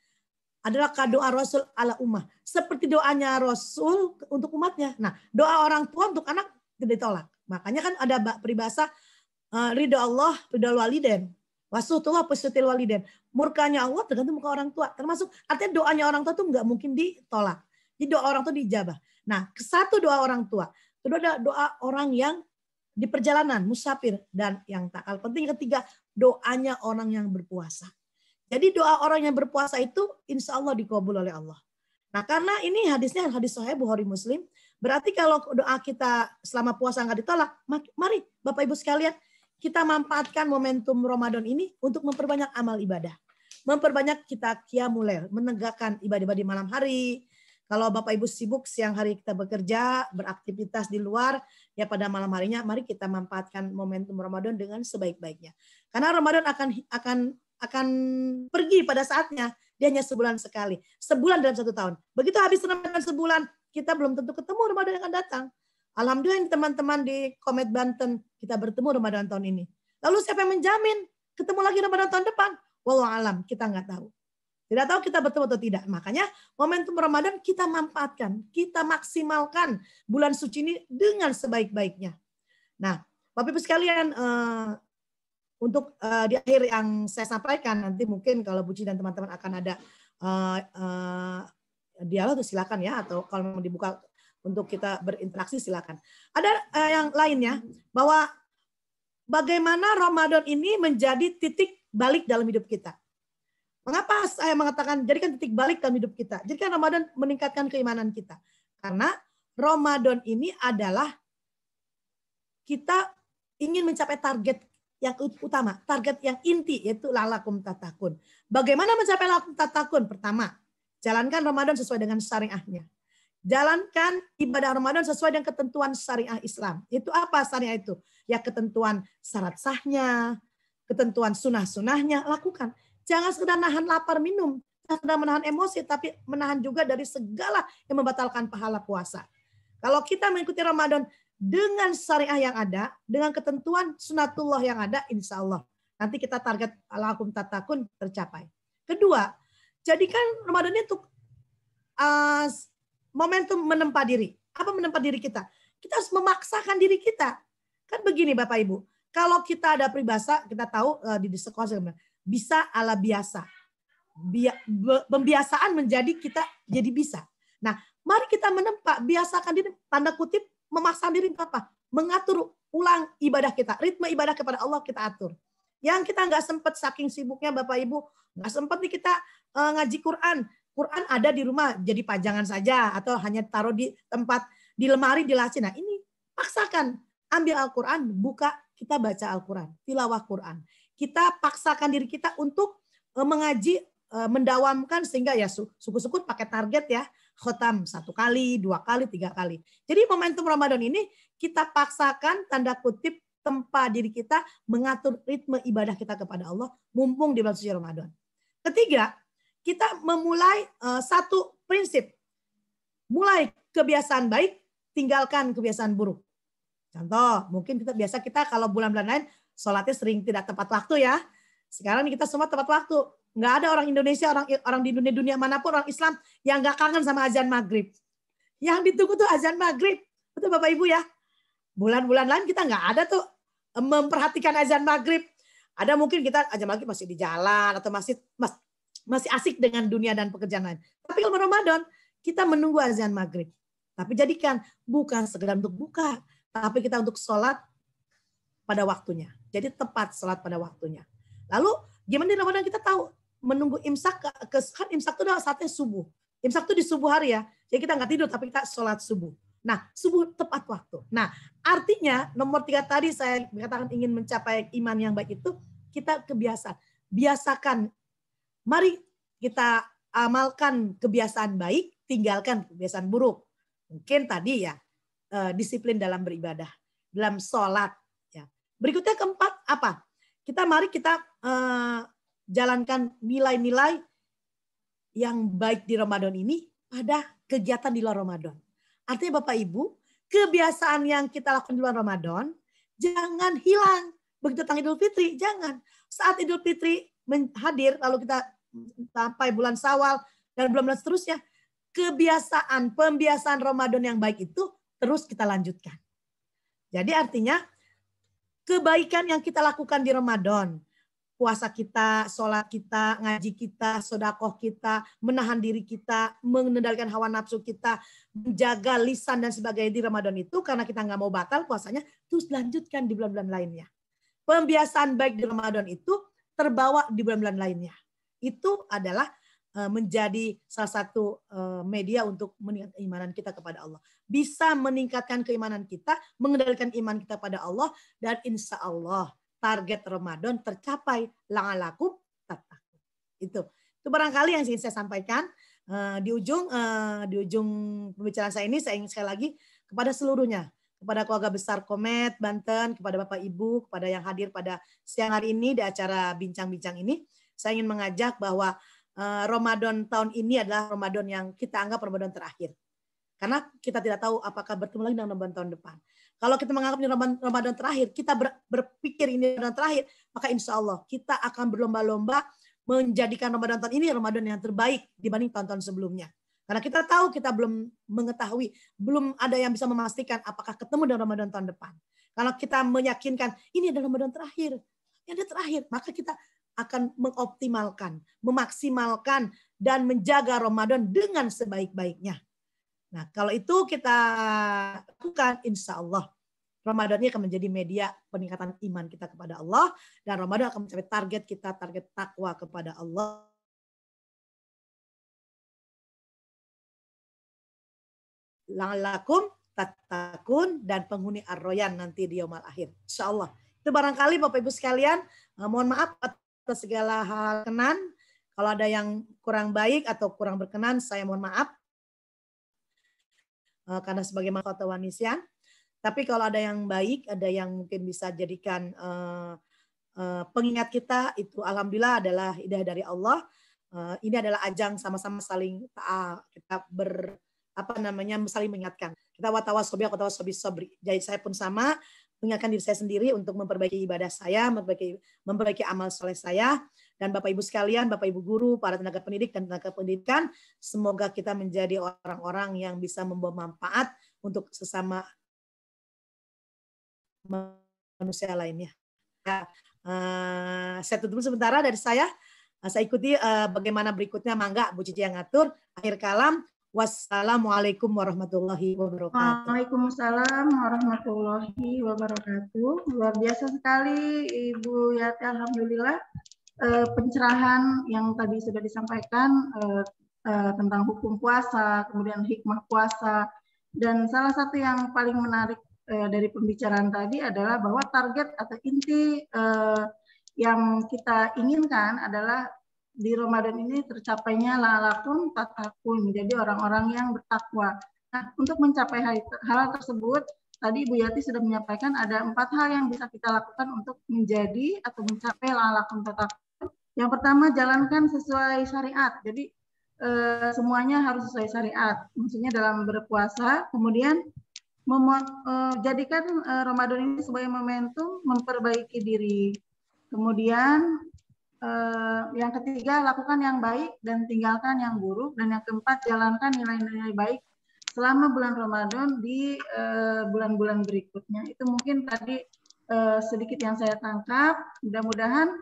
adalah doa Rasul ala ummah. Seperti doanya Rasul untuk umatnya. Nah, doa orang tua untuk anak tidak ditolak. Makanya kan ada peribahasa eh, ridho Allah, ridho waliden. Wasutullah pesutil waliden. Murkanya Allah tergantung muka orang tua. Termasuk artinya doanya orang tua itu nggak mungkin ditolak. Jadi doa orang tua dijabah. Nah, satu doa orang tua. Kedua adalah doa orang yang di perjalanan, musafir. Dan yang tak kalah penting ketiga, doanya orang yang berpuasa. Jadi doa orang yang berpuasa itu insya Allah dikabul oleh Allah. Nah karena ini hadisnya hadis Sahih Bukhari Muslim, berarti kalau doa kita selama puasa nggak ditolak, mari Bapak Ibu sekalian kita manfaatkan momentum Ramadan ini untuk memperbanyak amal ibadah. Memperbanyak kita kia menegakkan ibadah-ibadah malam hari, kalau Bapak Ibu sibuk siang hari kita bekerja, beraktivitas di luar, ya pada malam harinya mari kita manfaatkan momentum Ramadan dengan sebaik-baiknya. Karena Ramadan akan akan akan pergi pada saatnya. Dia hanya sebulan sekali. Sebulan dalam satu tahun. Begitu habis Ramadan sebulan, kita belum tentu ketemu Ramadan yang akan datang. Alhamdulillah teman-teman di Komet Banten, kita bertemu Ramadan tahun ini. Lalu siapa yang menjamin ketemu lagi Ramadan tahun depan? Walau alam, kita nggak tahu. Tidak tahu kita betul atau tidak. Makanya momentum Ramadan kita manfaatkan, kita maksimalkan bulan suci ini dengan sebaik-baiknya. Nah, Bapak Ibu sekalian, uh, untuk uh, di akhir yang saya sampaikan nanti mungkin kalau Buci dan teman-teman akan ada uh, uh, dialog silakan ya atau kalau mau dibuka untuk kita berinteraksi silakan. Ada uh, yang lainnya bahwa bagaimana Ramadan ini menjadi titik balik dalam hidup kita. Mengapa saya mengatakan jadikan titik balik dalam hidup kita? Jadikan Ramadan meningkatkan keimanan kita. Karena Ramadan ini adalah kita ingin mencapai target yang utama, target yang inti yaitu lalakum tatakun. Bagaimana mencapai lalakum tatakun? Pertama, jalankan Ramadan sesuai dengan syariahnya. Jalankan ibadah Ramadan sesuai dengan ketentuan syariah Islam. Itu apa syariah itu? Ya ketentuan syarat sahnya, ketentuan sunah-sunahnya, lakukan Jangan sekedar nahan lapar minum, jangan sekedar menahan emosi, tapi menahan juga dari segala yang membatalkan pahala puasa. Kalau kita mengikuti Ramadan dengan syariah yang ada, dengan ketentuan sunatullah yang ada, insya Allah. Nanti kita target alaikum tatakun tercapai. Kedua, jadikan Ramadan itu uh, momentum menempa diri. Apa menempa diri kita? Kita harus memaksakan diri kita. Kan begini Bapak Ibu, kalau kita ada peribahasa, kita tahu uh, di, di sekolah bisa ala biasa. Pembiasaan menjadi kita jadi bisa. Nah, mari kita menempa, biasakan diri, tanda kutip, memaksa diri apa? Mengatur ulang ibadah kita, ritme ibadah kepada Allah kita atur. Yang kita nggak sempat saking sibuknya Bapak Ibu, nggak sempat nih kita uh, ngaji Quran. Quran ada di rumah, jadi pajangan saja atau hanya taruh di tempat di lemari di laci. Nah ini paksakan, ambil Al-Quran, buka kita baca Al-Quran, tilawah Quran kita paksakan diri kita untuk eh, mengaji eh, mendawamkan sehingga ya suku-suku pakai target ya khotam satu kali, dua kali, tiga kali. Jadi momentum Ramadan ini kita paksakan tanda kutip tempa diri kita mengatur ritme ibadah kita kepada Allah mumpung di bulan suci Ramadan. Ketiga, kita memulai eh, satu prinsip. Mulai kebiasaan baik, tinggalkan kebiasaan buruk. Contoh, mungkin kita biasa kita kalau bulan-bulan lain sholatnya sering tidak tepat waktu ya. Sekarang kita semua tepat waktu. Nggak ada orang Indonesia, orang orang di dunia dunia manapun orang Islam yang nggak kangen sama azan maghrib. Yang ditunggu tuh azan maghrib. Betul Bapak Ibu ya. Bulan-bulan lain kita nggak ada tuh memperhatikan azan maghrib. Ada mungkin kita azan maghrib masih di jalan atau masih mas, masih asik dengan dunia dan pekerjaan lain. Tapi kalau Ramadan kita menunggu azan maghrib. Tapi jadikan bukan segera untuk buka, tapi kita untuk sholat pada waktunya. Jadi tepat salat pada waktunya. Lalu gimana di Ramadan kita tahu menunggu imsak ke, kan imsak itu adalah saatnya subuh. Imsak itu di subuh hari ya. Jadi kita nggak tidur tapi kita sholat subuh. Nah, subuh tepat waktu. Nah, artinya nomor tiga tadi saya katakan ingin mencapai iman yang baik itu kita kebiasaan. Biasakan. Mari kita amalkan kebiasaan baik, tinggalkan kebiasaan buruk. Mungkin tadi ya eh, disiplin dalam beribadah, dalam sholat, Berikutnya keempat apa? Kita mari kita uh, jalankan nilai-nilai yang baik di Ramadan ini pada kegiatan di luar Ramadan. Artinya Bapak Ibu, kebiasaan yang kita lakukan di luar Ramadan jangan hilang begitu datang Idul Fitri, jangan. Saat Idul Fitri hadir lalu kita sampai bulan Sawal dan bulan-bulan seterusnya, kebiasaan pembiasaan Ramadan yang baik itu terus kita lanjutkan. Jadi artinya kebaikan yang kita lakukan di Ramadan. Puasa kita, sholat kita, ngaji kita, sodakoh kita, menahan diri kita, mengendalikan hawa nafsu kita, menjaga lisan dan sebagainya di Ramadan itu karena kita nggak mau batal puasanya, terus lanjutkan di bulan-bulan lainnya. Pembiasaan baik di Ramadan itu terbawa di bulan-bulan lainnya. Itu adalah Eh, menjadi salah satu eh, media untuk meningkatkan keimanan kita kepada Allah. Bisa meningkatkan keimanan kita, mengendalikan iman kita pada Allah, dan insya Allah target Ramadan tercapai. Langalakum tatakum. Itu. Itu barangkali yang ingin saya sampaikan. Eh, di ujung di ujung pembicaraan saya ini, saya ingin sekali lagi kepada seluruhnya. Kepada keluarga besar Komet, Banten, kepada Bapak Ibu, kepada yang hadir pada siang hari ini di acara Bincang-Bincang ini. Saya ingin mengajak bahwa Eh, Ramadan tahun ini adalah Ramadan yang kita anggap Ramadan terakhir. Karena kita tidak tahu apakah bertemu lagi dengan Ramadan tahun depan. Kalau kita menganggap ini Ramadan terakhir, kita berpikir ini Ramadan terakhir, maka insya Allah kita akan berlomba-lomba menjadikan Ramadan tahun ini Ramadan yang terbaik dibanding tahun-tahun sebelumnya. Karena kita tahu kita belum mengetahui, belum ada yang bisa memastikan apakah ketemu dengan Ramadan tahun depan. Kalau kita meyakinkan ini adalah Ramadan terakhir, yang terakhir, maka kita akan mengoptimalkan, memaksimalkan, dan menjaga Ramadan dengan sebaik-baiknya. Nah, kalau itu kita lakukan, insya Allah, Ramadan ini akan menjadi media peningkatan iman kita kepada Allah, dan Ramadan akan mencapai target kita, target takwa kepada Allah. Lalakum tatakun dan penghuni arroyan nanti di yomal akhir. Insya Allah. Itu barangkali Bapak Ibu sekalian, eh, mohon maaf atas segala hal kenan. Kalau ada yang kurang baik atau kurang berkenan, saya mohon maaf. Eh, karena sebagai mahkota wanisian. Tapi kalau ada yang baik, ada yang mungkin bisa jadikan eh, eh, pengingat kita, itu Alhamdulillah adalah hidayah dari Allah. ini adalah ajang sama-sama saling uh, kita ber apa namanya saling mengingatkan. Kita watawas sobi, watawas tawas sobi Jadi saya pun sama, mengingatkan diri saya sendiri untuk memperbaiki ibadah saya, memperbaiki, memperbaiki amal soleh saya, dan Bapak Ibu sekalian, Bapak Ibu guru, para tenaga pendidik dan tenaga pendidikan, semoga kita menjadi orang-orang yang bisa membawa manfaat untuk sesama manusia lainnya. Ya, eh, saya tutup sementara dari saya. Eh, saya ikuti eh, bagaimana berikutnya, Mangga Bu Cici yang ngatur. Akhir kalam, Wassalamualaikum warahmatullahi wabarakatuh. Waalaikumsalam warahmatullahi wabarakatuh. Luar biasa sekali Ibu Yati, Alhamdulillah eh, pencerahan yang tadi sudah disampaikan eh, eh, tentang hukum puasa, kemudian hikmah puasa, dan salah satu yang paling menarik eh, dari pembicaraan tadi adalah bahwa target atau inti eh, yang kita inginkan adalah di Ramadan ini tercapainya lalakun tatakun, jadi orang-orang yang bertakwa. Nah, untuk mencapai hal, tersebut, tadi Bu Yati sudah menyampaikan ada empat hal yang bisa kita lakukan untuk menjadi atau mencapai lalakun tatakun. Yang pertama, jalankan sesuai syariat. Jadi eh, semuanya harus sesuai syariat. Maksudnya dalam berpuasa, kemudian eh, jadikan eh, Ramadan ini sebagai momentum memperbaiki diri. Kemudian Eh, yang ketiga lakukan yang baik dan tinggalkan yang buruk dan yang keempat jalankan nilai-nilai baik selama bulan Ramadan di eh, bulan-bulan berikutnya itu mungkin tadi eh, sedikit yang saya tangkap mudah-mudahan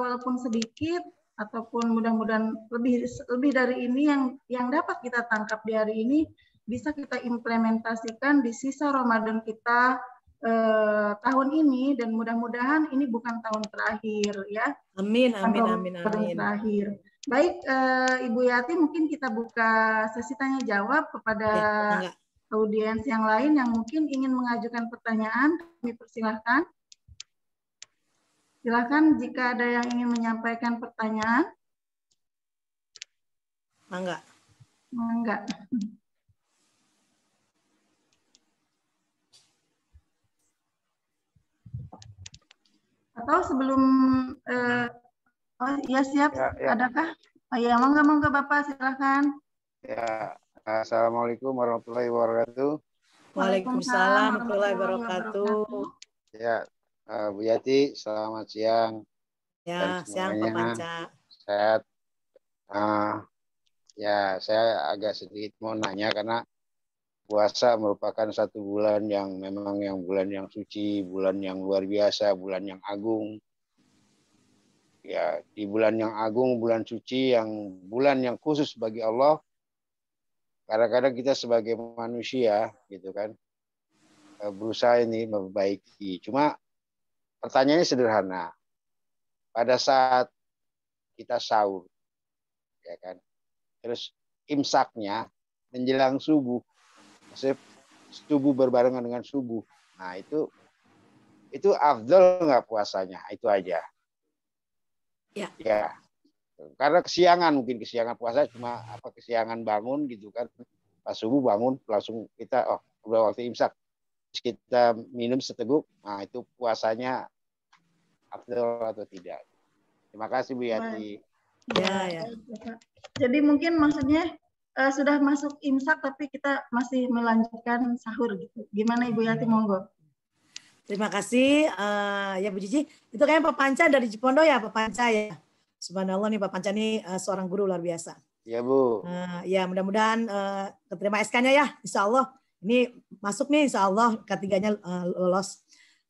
walaupun sedikit ataupun mudah-mudahan lebih lebih dari ini yang yang dapat kita tangkap di hari ini bisa kita implementasikan di sisa Ramadan kita eh, tahun ini dan mudah-mudahan ini bukan tahun terakhir ya. Amin amin tahun amin tahun amin. terakhir. Baik eh, Ibu Yati mungkin kita buka sesi tanya jawab kepada ya, audiens yang lain yang mungkin ingin mengajukan pertanyaan kami persilahkan. Silahkan jika ada yang ingin menyampaikan pertanyaan. Mangga. Mangga. atau sebelum eh, oh ya siap ya, ya. adakah oh, ya monggo monggo bapak silahkan ya assalamualaikum warahmatullahi wabarakatuh Waalaikumsalam warahmatullahi wabarakatuh. Ya, eh, Bu Yati, selamat siang. Ya, siang Pak Panca. Sehat. Uh, ya, saya agak sedikit mau nanya karena puasa merupakan satu bulan yang memang yang bulan yang suci, bulan yang luar biasa, bulan yang agung. Ya, di bulan yang agung, bulan suci yang bulan yang khusus bagi Allah. Kadang-kadang kita sebagai manusia gitu kan eh, berusaha ini memperbaiki. Cuma pertanyaannya sederhana. Pada saat kita sahur ya kan. Terus imsaknya menjelang subuh maksudnya subuh berbarengan dengan subuh nah itu itu afdol nggak puasanya itu aja ya ya karena kesiangan mungkin kesiangan puasa cuma apa kesiangan bangun gitu kan pas subuh bangun langsung kita oh udah waktu imsak kita minum seteguk nah itu puasanya afdol atau tidak terima kasih Bu Yati ya, ya. jadi mungkin maksudnya uh, sudah masuk imsak tapi kita masih melanjutkan sahur gitu. Gimana Ibu Yati monggo? Terima kasih uh, ya Bu Cici. Itu kayaknya Pak Panca dari Cipondo ya Pak Panca ya. Subhanallah nih Pak Panca nih uh, seorang guru luar biasa. Ya Bu. Uh, ya mudah-mudahan uh, terima SK-nya ya Insya Allah. Ini masuk nih Insya Allah ketiganya uh, lolos.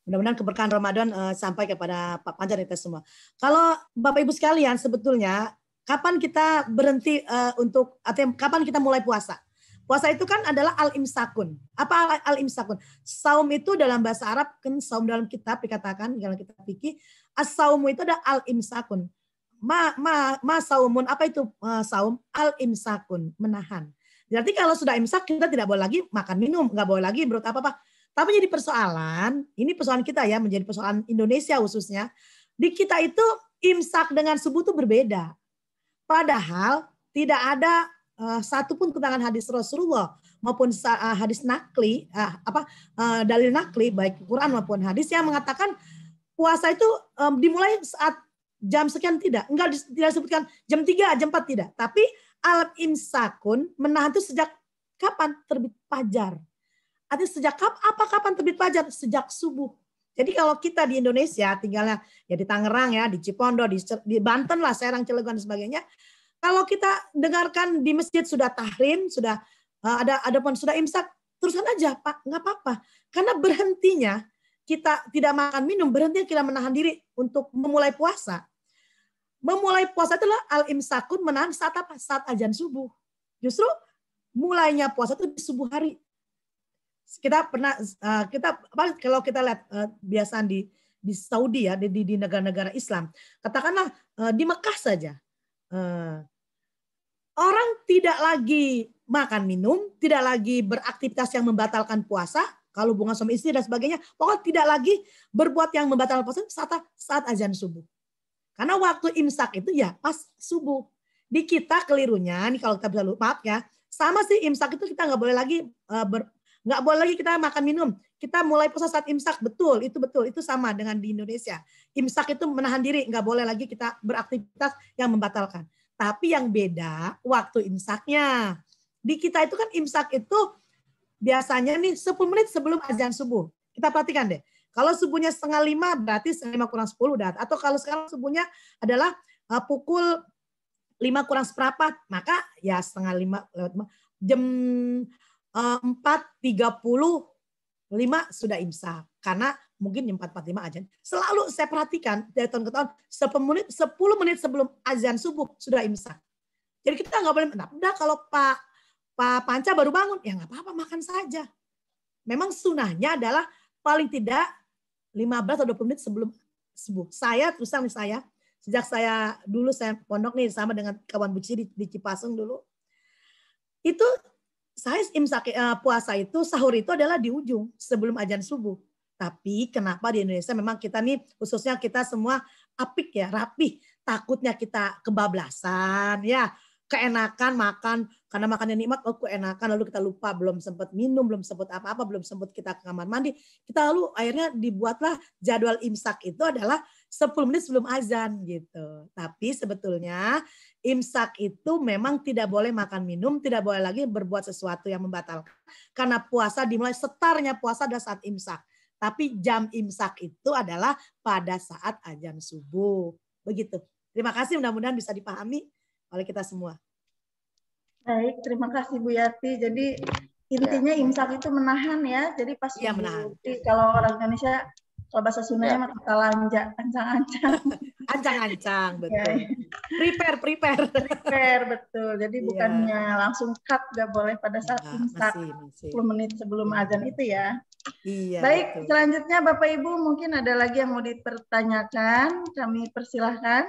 Mudah-mudahan keberkahan Ramadan uh, sampai kepada Pak Panca dan kita semua. Kalau Bapak Ibu sekalian sebetulnya kapan kita berhenti uh, untuk atau kapan kita mulai puasa? Puasa itu kan adalah al-imsakun. Apa al-imsakun? Saum itu dalam bahasa Arab kan saum dalam kitab dikatakan dalam kitab fikih as-saumu itu ada al-imsakun. Ma, ma, ma saumun apa itu uh, saum? Al-imsakun, menahan. Berarti kalau sudah imsak kita tidak boleh lagi makan minum, nggak boleh lagi berut apa-apa. Tapi jadi persoalan, ini persoalan kita ya, menjadi persoalan Indonesia khususnya. Di kita itu imsak dengan subuh itu berbeda. Padahal tidak ada uh, satupun keterangan hadis Rasulullah maupun uh, hadis nakli uh, apa uh, dalil nakli baik Quran maupun hadis yang mengatakan puasa itu um, dimulai saat jam sekian tidak enggak tidak disebutkan jam tiga, jam empat tidak tapi alat imsakun menahan itu sejak kapan terbit fajar artinya sejak kap apa kapan terbit fajar sejak subuh jadi kalau kita di Indonesia tinggalnya ya di Tangerang ya, di Cipondo, di, di Banten lah, Serang, Cilegon dan sebagainya. Kalau kita dengarkan di masjid sudah tahrim, sudah uh, ada ada pun sudah imsak, teruskan aja Pak, nggak apa-apa. Karena berhentinya kita tidak makan minum, berhenti kita menahan diri untuk memulai puasa. Memulai puasa itu itulah al-imsakun menahan saat apa? Saat ajan subuh. Justru mulainya puasa itu di subuh hari kita pernah uh, kita apa kalau kita lihat uh, biasaan di di Saudi ya di di negara-negara Islam katakanlah uh, di Mekah saja uh, orang tidak lagi makan minum tidak lagi beraktivitas yang membatalkan puasa kalau bunga suami istri dan sebagainya pokoknya tidak lagi berbuat yang membatalkan puasa saat saat azan subuh karena waktu imsak itu ya pas subuh di kita kelirunya nih kalau kita bisa lupa maaf ya sama sih imsak itu kita nggak boleh lagi uh, ber, Nggak boleh lagi kita makan minum. Kita mulai puasa saat imsak, betul, itu betul, itu sama dengan di Indonesia. Imsak itu menahan diri, nggak boleh lagi kita beraktivitas yang membatalkan. Tapi yang beda waktu imsaknya. Di kita itu kan imsak itu biasanya nih 10 menit sebelum azan subuh. Kita perhatikan deh. Kalau subuhnya setengah lima berarti setengah lima kurang sepuluh udah. Atau kalau sekarang subuhnya adalah eh, pukul lima kurang seperempat, maka ya setengah lima lewat jam Eh, puluh lima sudah imsak. Karena mungkin 4.45 azan. Selalu saya perhatikan dari tahun ke tahun, 10 menit, 10 menit sebelum azan subuh sudah imsak. Jadi kita nggak boleh, nah, udah kalau Pak Pak Panca baru bangun, ya nggak apa-apa makan saja. Memang sunahnya adalah paling tidak 15 atau 20 menit sebelum subuh. Saya terus saya, sejak saya dulu saya pondok nih sama dengan kawan buci di, di Cipasung dulu, itu saya imsak uh, eh, puasa itu sahur itu adalah di ujung sebelum ajan subuh. Tapi kenapa di Indonesia memang kita nih khususnya kita semua apik ya, rapih. Takutnya kita kebablasan ya, keenakan makan karena makannya nikmat oh keenakan lalu kita lupa belum sempat minum belum sempat apa-apa belum sempat kita ke kamar mandi kita lalu akhirnya dibuatlah jadwal imsak itu adalah 10 menit sebelum azan gitu tapi sebetulnya imsak itu memang tidak boleh makan minum, tidak boleh lagi berbuat sesuatu yang membatalkan. Karena puasa dimulai setarnya puasa adalah saat imsak. Tapi jam imsak itu adalah pada saat ajam subuh. Begitu. Terima kasih mudah-mudahan bisa dipahami oleh kita semua. Baik, terima kasih Bu Yati. Jadi ya. intinya imsak itu menahan ya. Jadi pas ya, menahan. Jadi, kalau orang Indonesia kalau bahasa Sundanya ya. mata lanja, ancang-ancang ancang-ancang iya. betul prepare prepare prepare betul jadi yeah. bukannya langsung cut nggak boleh pada saat nah, instan 10 menit sebelum yeah. azan itu ya iya baik betul. selanjutnya bapak ibu mungkin ada lagi yang mau dipertanyakan kami persilahkan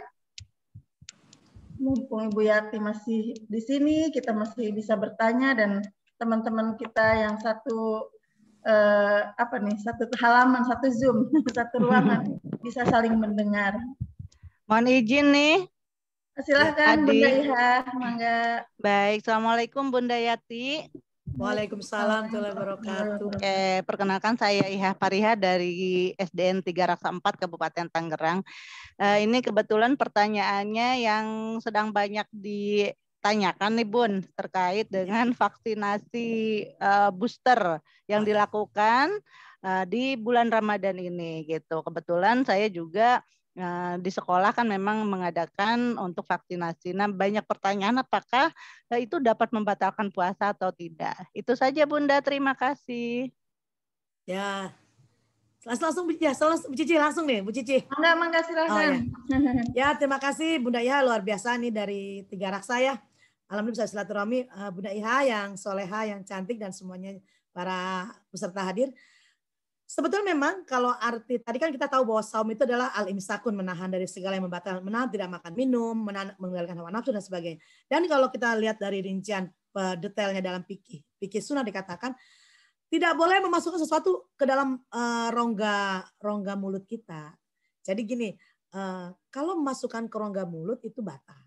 mumpung ibu Yati masih di sini kita masih bisa bertanya dan teman-teman kita yang satu Uh, apa nih satu halaman satu zoom satu ruangan bisa saling mendengar Mohon izin nih. Silahkan Adi. Bunda Iha, mangga. Baik, Assalamualaikum Bunda Yati. Waalaikumsalam warahmatullahi wabarakatuh. Oke, perkenalkan saya Iha Pariha dari SDN 3 Raksa 4 Kabupaten Tangerang. Uh, ini kebetulan pertanyaannya yang sedang banyak ditanyakan nih Bun terkait dengan vaksinasi uh, booster yang dilakukan uh, di bulan Ramadan ini gitu. Kebetulan saya juga Nah, di sekolah kan memang mengadakan untuk vaksinasi. Nah, banyak pertanyaan apakah eh, itu dapat membatalkan puasa atau tidak. Itu saja Bunda, terima kasih. Ya. Langsung, langsung ya, Bu Cici langsung nih, Bu Cici. Enggak mangga silakan. Oh, ya. ya, terima kasih Bunda Iha luar biasa nih dari tiga raksa ya. Alhamdulillah bisa silaturahmi eh, Bunda Iha yang soleha, yang cantik dan semuanya para peserta hadir. Sebetulnya memang kalau arti tadi kan kita tahu bahwa saum itu adalah al imsakun menahan dari segala yang membatalkan, menahan tidak makan minum, menahan mengendalikan hawa nafsu dan sebagainya. Dan kalau kita lihat dari rincian eh, detailnya dalam pikir pikir sunnah dikatakan tidak boleh memasukkan sesuatu ke dalam uh, rongga rongga mulut kita. Jadi gini, uh, kalau memasukkan ke rongga mulut itu batal.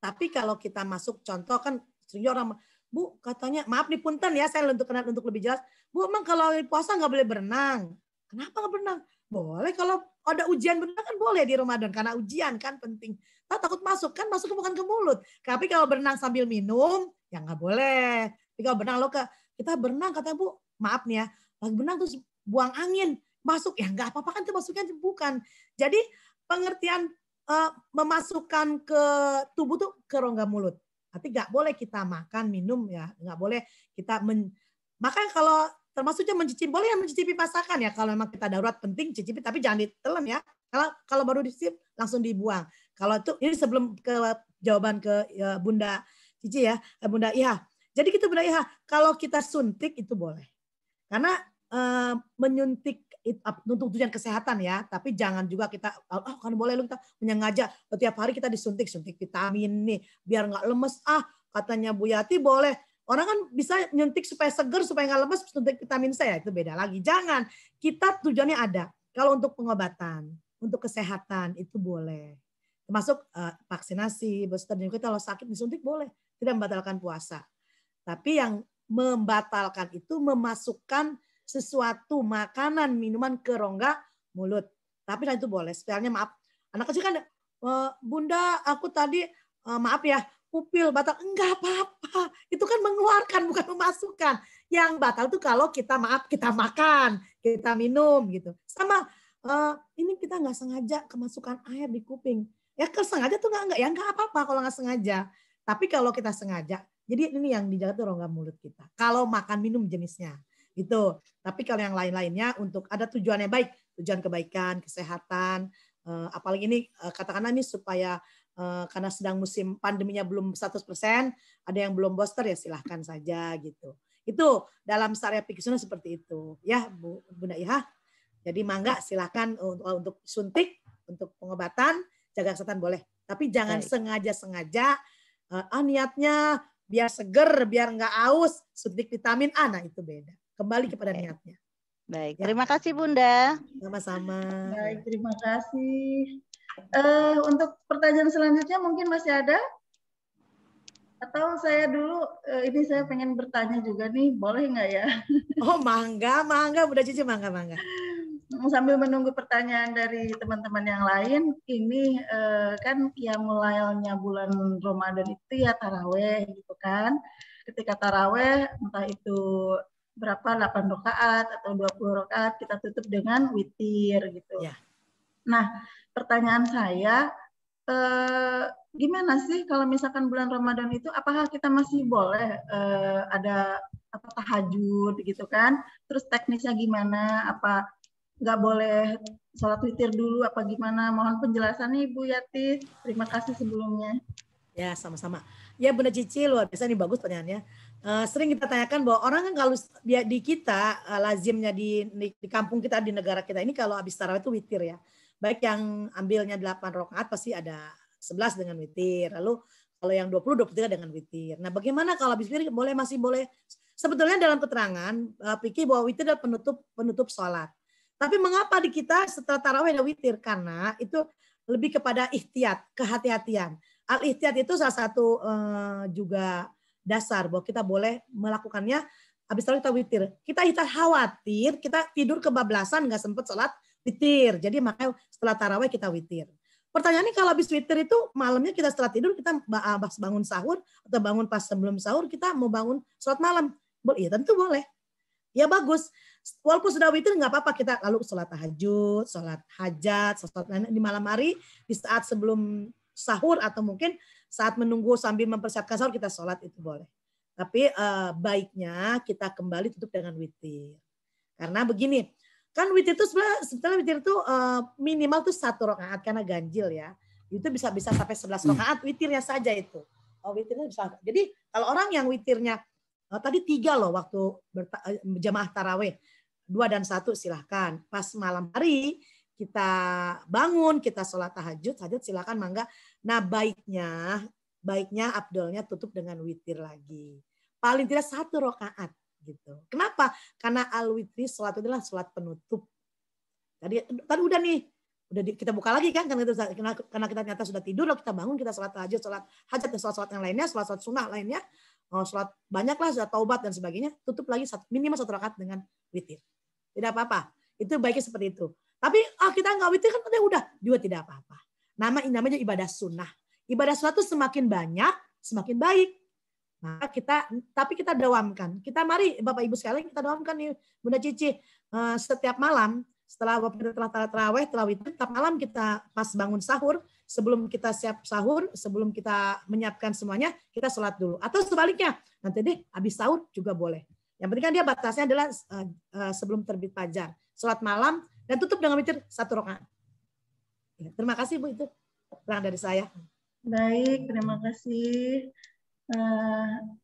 Tapi kalau kita masuk contoh kan sering orang Bu, katanya, maaf nih punten ya, saya untuk kenal untuk lebih jelas. Bu, emang kalau puasa nggak boleh berenang? Kenapa nggak berenang? Boleh kalau ada ujian berenang kan boleh di Ramadan karena ujian kan penting. Tak takut masuk kan masuk bukan ke mulut. Tapi kalau berenang sambil minum ya nggak boleh. Tapi kalau berenang lo ke kita berenang kata Bu, maaf nih ya, lagi berenang terus buang angin masuk ya nggak apa-apa kan itu masuknya bukan. Jadi pengertian uh, memasukkan ke tubuh tuh ke rongga mulut. Tapi nggak boleh kita makan, minum ya, nggak boleh kita men Maka kalau termasuknya mencicipi boleh ya mencicipi masakan ya kalau memang kita darurat penting cicipi tapi jangan ditelan ya kalau kalau baru dicicip langsung dibuang kalau itu ini sebelum ke jawaban ke ya, bunda cici ya eh, bunda iha jadi kita gitu, bunda iha kalau kita suntik itu boleh karena e, menyuntik untuk tujuan kesehatan ya, tapi jangan juga kita oh kan boleh lu kita menyengaja setiap hari kita disuntik suntik vitamin nih biar nggak lemes ah katanya Bu Yati boleh Orang kan bisa nyuntik supaya seger, supaya nggak lemes, suntik vitamin C ya, itu beda lagi. Jangan, kita tujuannya ada. Kalau untuk pengobatan, untuk kesehatan, itu boleh. Termasuk uh, vaksinasi, booster, dan juga kalau sakit disuntik boleh. Tidak membatalkan puasa. Tapi yang membatalkan itu memasukkan sesuatu makanan minuman ke rongga mulut. Tapi nah itu boleh. Spelnya maaf. Anak kecil kan eh, bunda aku tadi eh, maaf ya pupil batal enggak apa-apa itu kan mengeluarkan bukan memasukkan yang batal itu kalau kita maaf kita makan kita minum gitu sama eh, ini kita nggak sengaja kemasukan air di kuping ya sengaja tuh nggak enggak, ya enggak apa-apa kalau nggak sengaja tapi kalau kita sengaja jadi ini yang dijaga tuh rongga mulut kita kalau makan minum jenisnya gitu. Tapi kalau yang lain-lainnya untuk ada tujuannya baik, tujuan kebaikan, kesehatan, eh, apalagi ini eh, katakanlah ini supaya eh, karena sedang musim pandeminya belum 100%, ada yang belum booster ya silahkan saja gitu. Itu dalam syariah pikirnya seperti itu ya Bu Bunda Iha. Jadi mangga silahkan untuk, untuk suntik, untuk pengobatan, jaga kesehatan boleh. Tapi jangan sengaja-sengaja ah niatnya biar seger, biar nggak aus, suntik vitamin A, nah itu beda kembali kepada niatnya. Baik, ya. terima kasih Bunda. Sama-sama. Baik, terima kasih. Uh, untuk pertanyaan selanjutnya mungkin masih ada? Atau saya dulu, uh, ini saya pengen bertanya juga nih, boleh nggak ya? Oh, mangga, mangga, Bunda Cici, mangga, mangga. Sambil menunggu pertanyaan dari teman-teman yang lain, ini uh, kan yang mulainya bulan Ramadan itu ya taraweh gitu kan. Ketika taraweh, entah itu berapa 8 rakaat atau 20 rakaat kita tutup dengan witir gitu. Ya. Nah, pertanyaan saya eh, gimana sih kalau misalkan bulan Ramadan itu apakah kita masih boleh eh, ada apa tahajud gitu kan? Terus teknisnya gimana? Apa nggak boleh sholat witir dulu apa gimana? Mohon penjelasan nih Bu Yati. Terima kasih sebelumnya. Ya, sama-sama. Ya Bunda Cici luar biasa nih bagus pertanyaannya. Eh, sering kita tanyakan bahwa orang kan kalau di kita eh, lazimnya di, di kampung kita di negara kita ini kalau habis tarawih itu witir ya. Baik yang ambilnya 8 rakaat kan pasti ada 11 dengan witir. Lalu kalau yang 20 23 dengan witir. Nah, bagaimana kalau habis witir boleh masih boleh sebetulnya dalam keterangan uh, eh, pikir bahwa witir adalah penutup penutup salat. Tapi mengapa di kita setelah tarawih ada witir? Karena itu lebih kepada ikhtiat, kehati-hatian. Al-ikhtiat itu salah satu uh, juga dasar bahwa kita boleh melakukannya habis itu kita witir. Kita kita khawatir, kita tidur kebablasan nggak sempat sholat witir. Jadi makanya setelah taraweh kita witir. Pertanyaannya kalau habis witir itu malamnya kita setelah tidur kita ah, bangun sahur atau bangun pas sebelum sahur kita mau bangun sholat malam. Boleh, ya tentu boleh. Ya bagus. Walaupun sudah witir nggak apa-apa kita lalu sholat tahajud, sholat hajat, sholat lain di malam hari di saat sebelum sahur atau mungkin saat menunggu sambil mempersiapkan sahur kita sholat itu boleh. Tapi uh, baiknya kita kembali tutup dengan witir. Karena begini, kan witir itu sebenarnya, sebetulnya witir itu uh, minimal tuh satu rakaat karena ganjil ya. Itu bisa bisa sampai sebelas hmm. rakaat witirnya saja itu. Oh, witirnya bisa. Jadi kalau orang yang witirnya Oh, tadi tiga loh waktu berjamaah tarawih taraweh. Dua dan satu silahkan. Pas malam hari kita bangun, kita sholat tahajud, tahajud silakan mangga. Nah baiknya, baiknya Abdulnya tutup dengan witir lagi. Paling tidak satu rokaat gitu. Kenapa? Karena al-witri sholat itu adalah sholat penutup. Tadi, tadi udah nih, udah di, kita buka lagi kan karena kita, karena kita ternyata sudah tidur, loh kita bangun, kita sholat tahajud, sholat hajat, dan sholat sholat yang lainnya, sholat sholat sunnah lainnya, oh, sholat banyaklah, sudah taubat dan sebagainya, tutup lagi satu, minimal satu rakaat dengan witir. Tidak apa-apa. Itu baiknya seperti itu. Tapi ah, kita nggak witir kan udah juga tidak apa-apa. Nama namanya ibadah sunnah. Ibadah sunnah itu semakin banyak, semakin baik. Maka kita, tapi kita doamkan Kita mari Bapak Ibu sekalian kita doamkan nih Bunda Cici uh, setiap malam setelah Bapak telah terawih, telah witir, setiap malam kita pas bangun sahur, sebelum kita siap sahur, sebelum kita menyiapkan semuanya, kita sholat dulu. Atau sebaliknya, nanti deh habis sahur juga boleh. Yang penting kan dia batasnya adalah uh, uh, sebelum terbit fajar. Sholat malam dan tutup dengan witir satu rokaat. Ya, terima kasih Bu itu terang dari saya. Baik, terima kasih. Uh,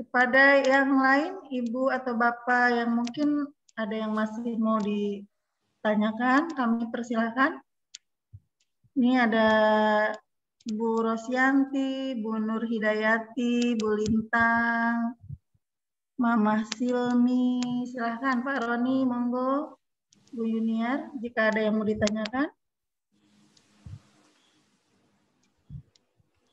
kepada yang lain, Ibu atau Bapak yang mungkin ada yang masih mau ditanyakan, kami persilahkan. Ini ada Bu Rosyanti, Bu Nur Hidayati, Bu Lintang, Mama Silmi, silahkan Pak Roni, monggo. Bu Yuniar, jika ada yang mau ditanyakan.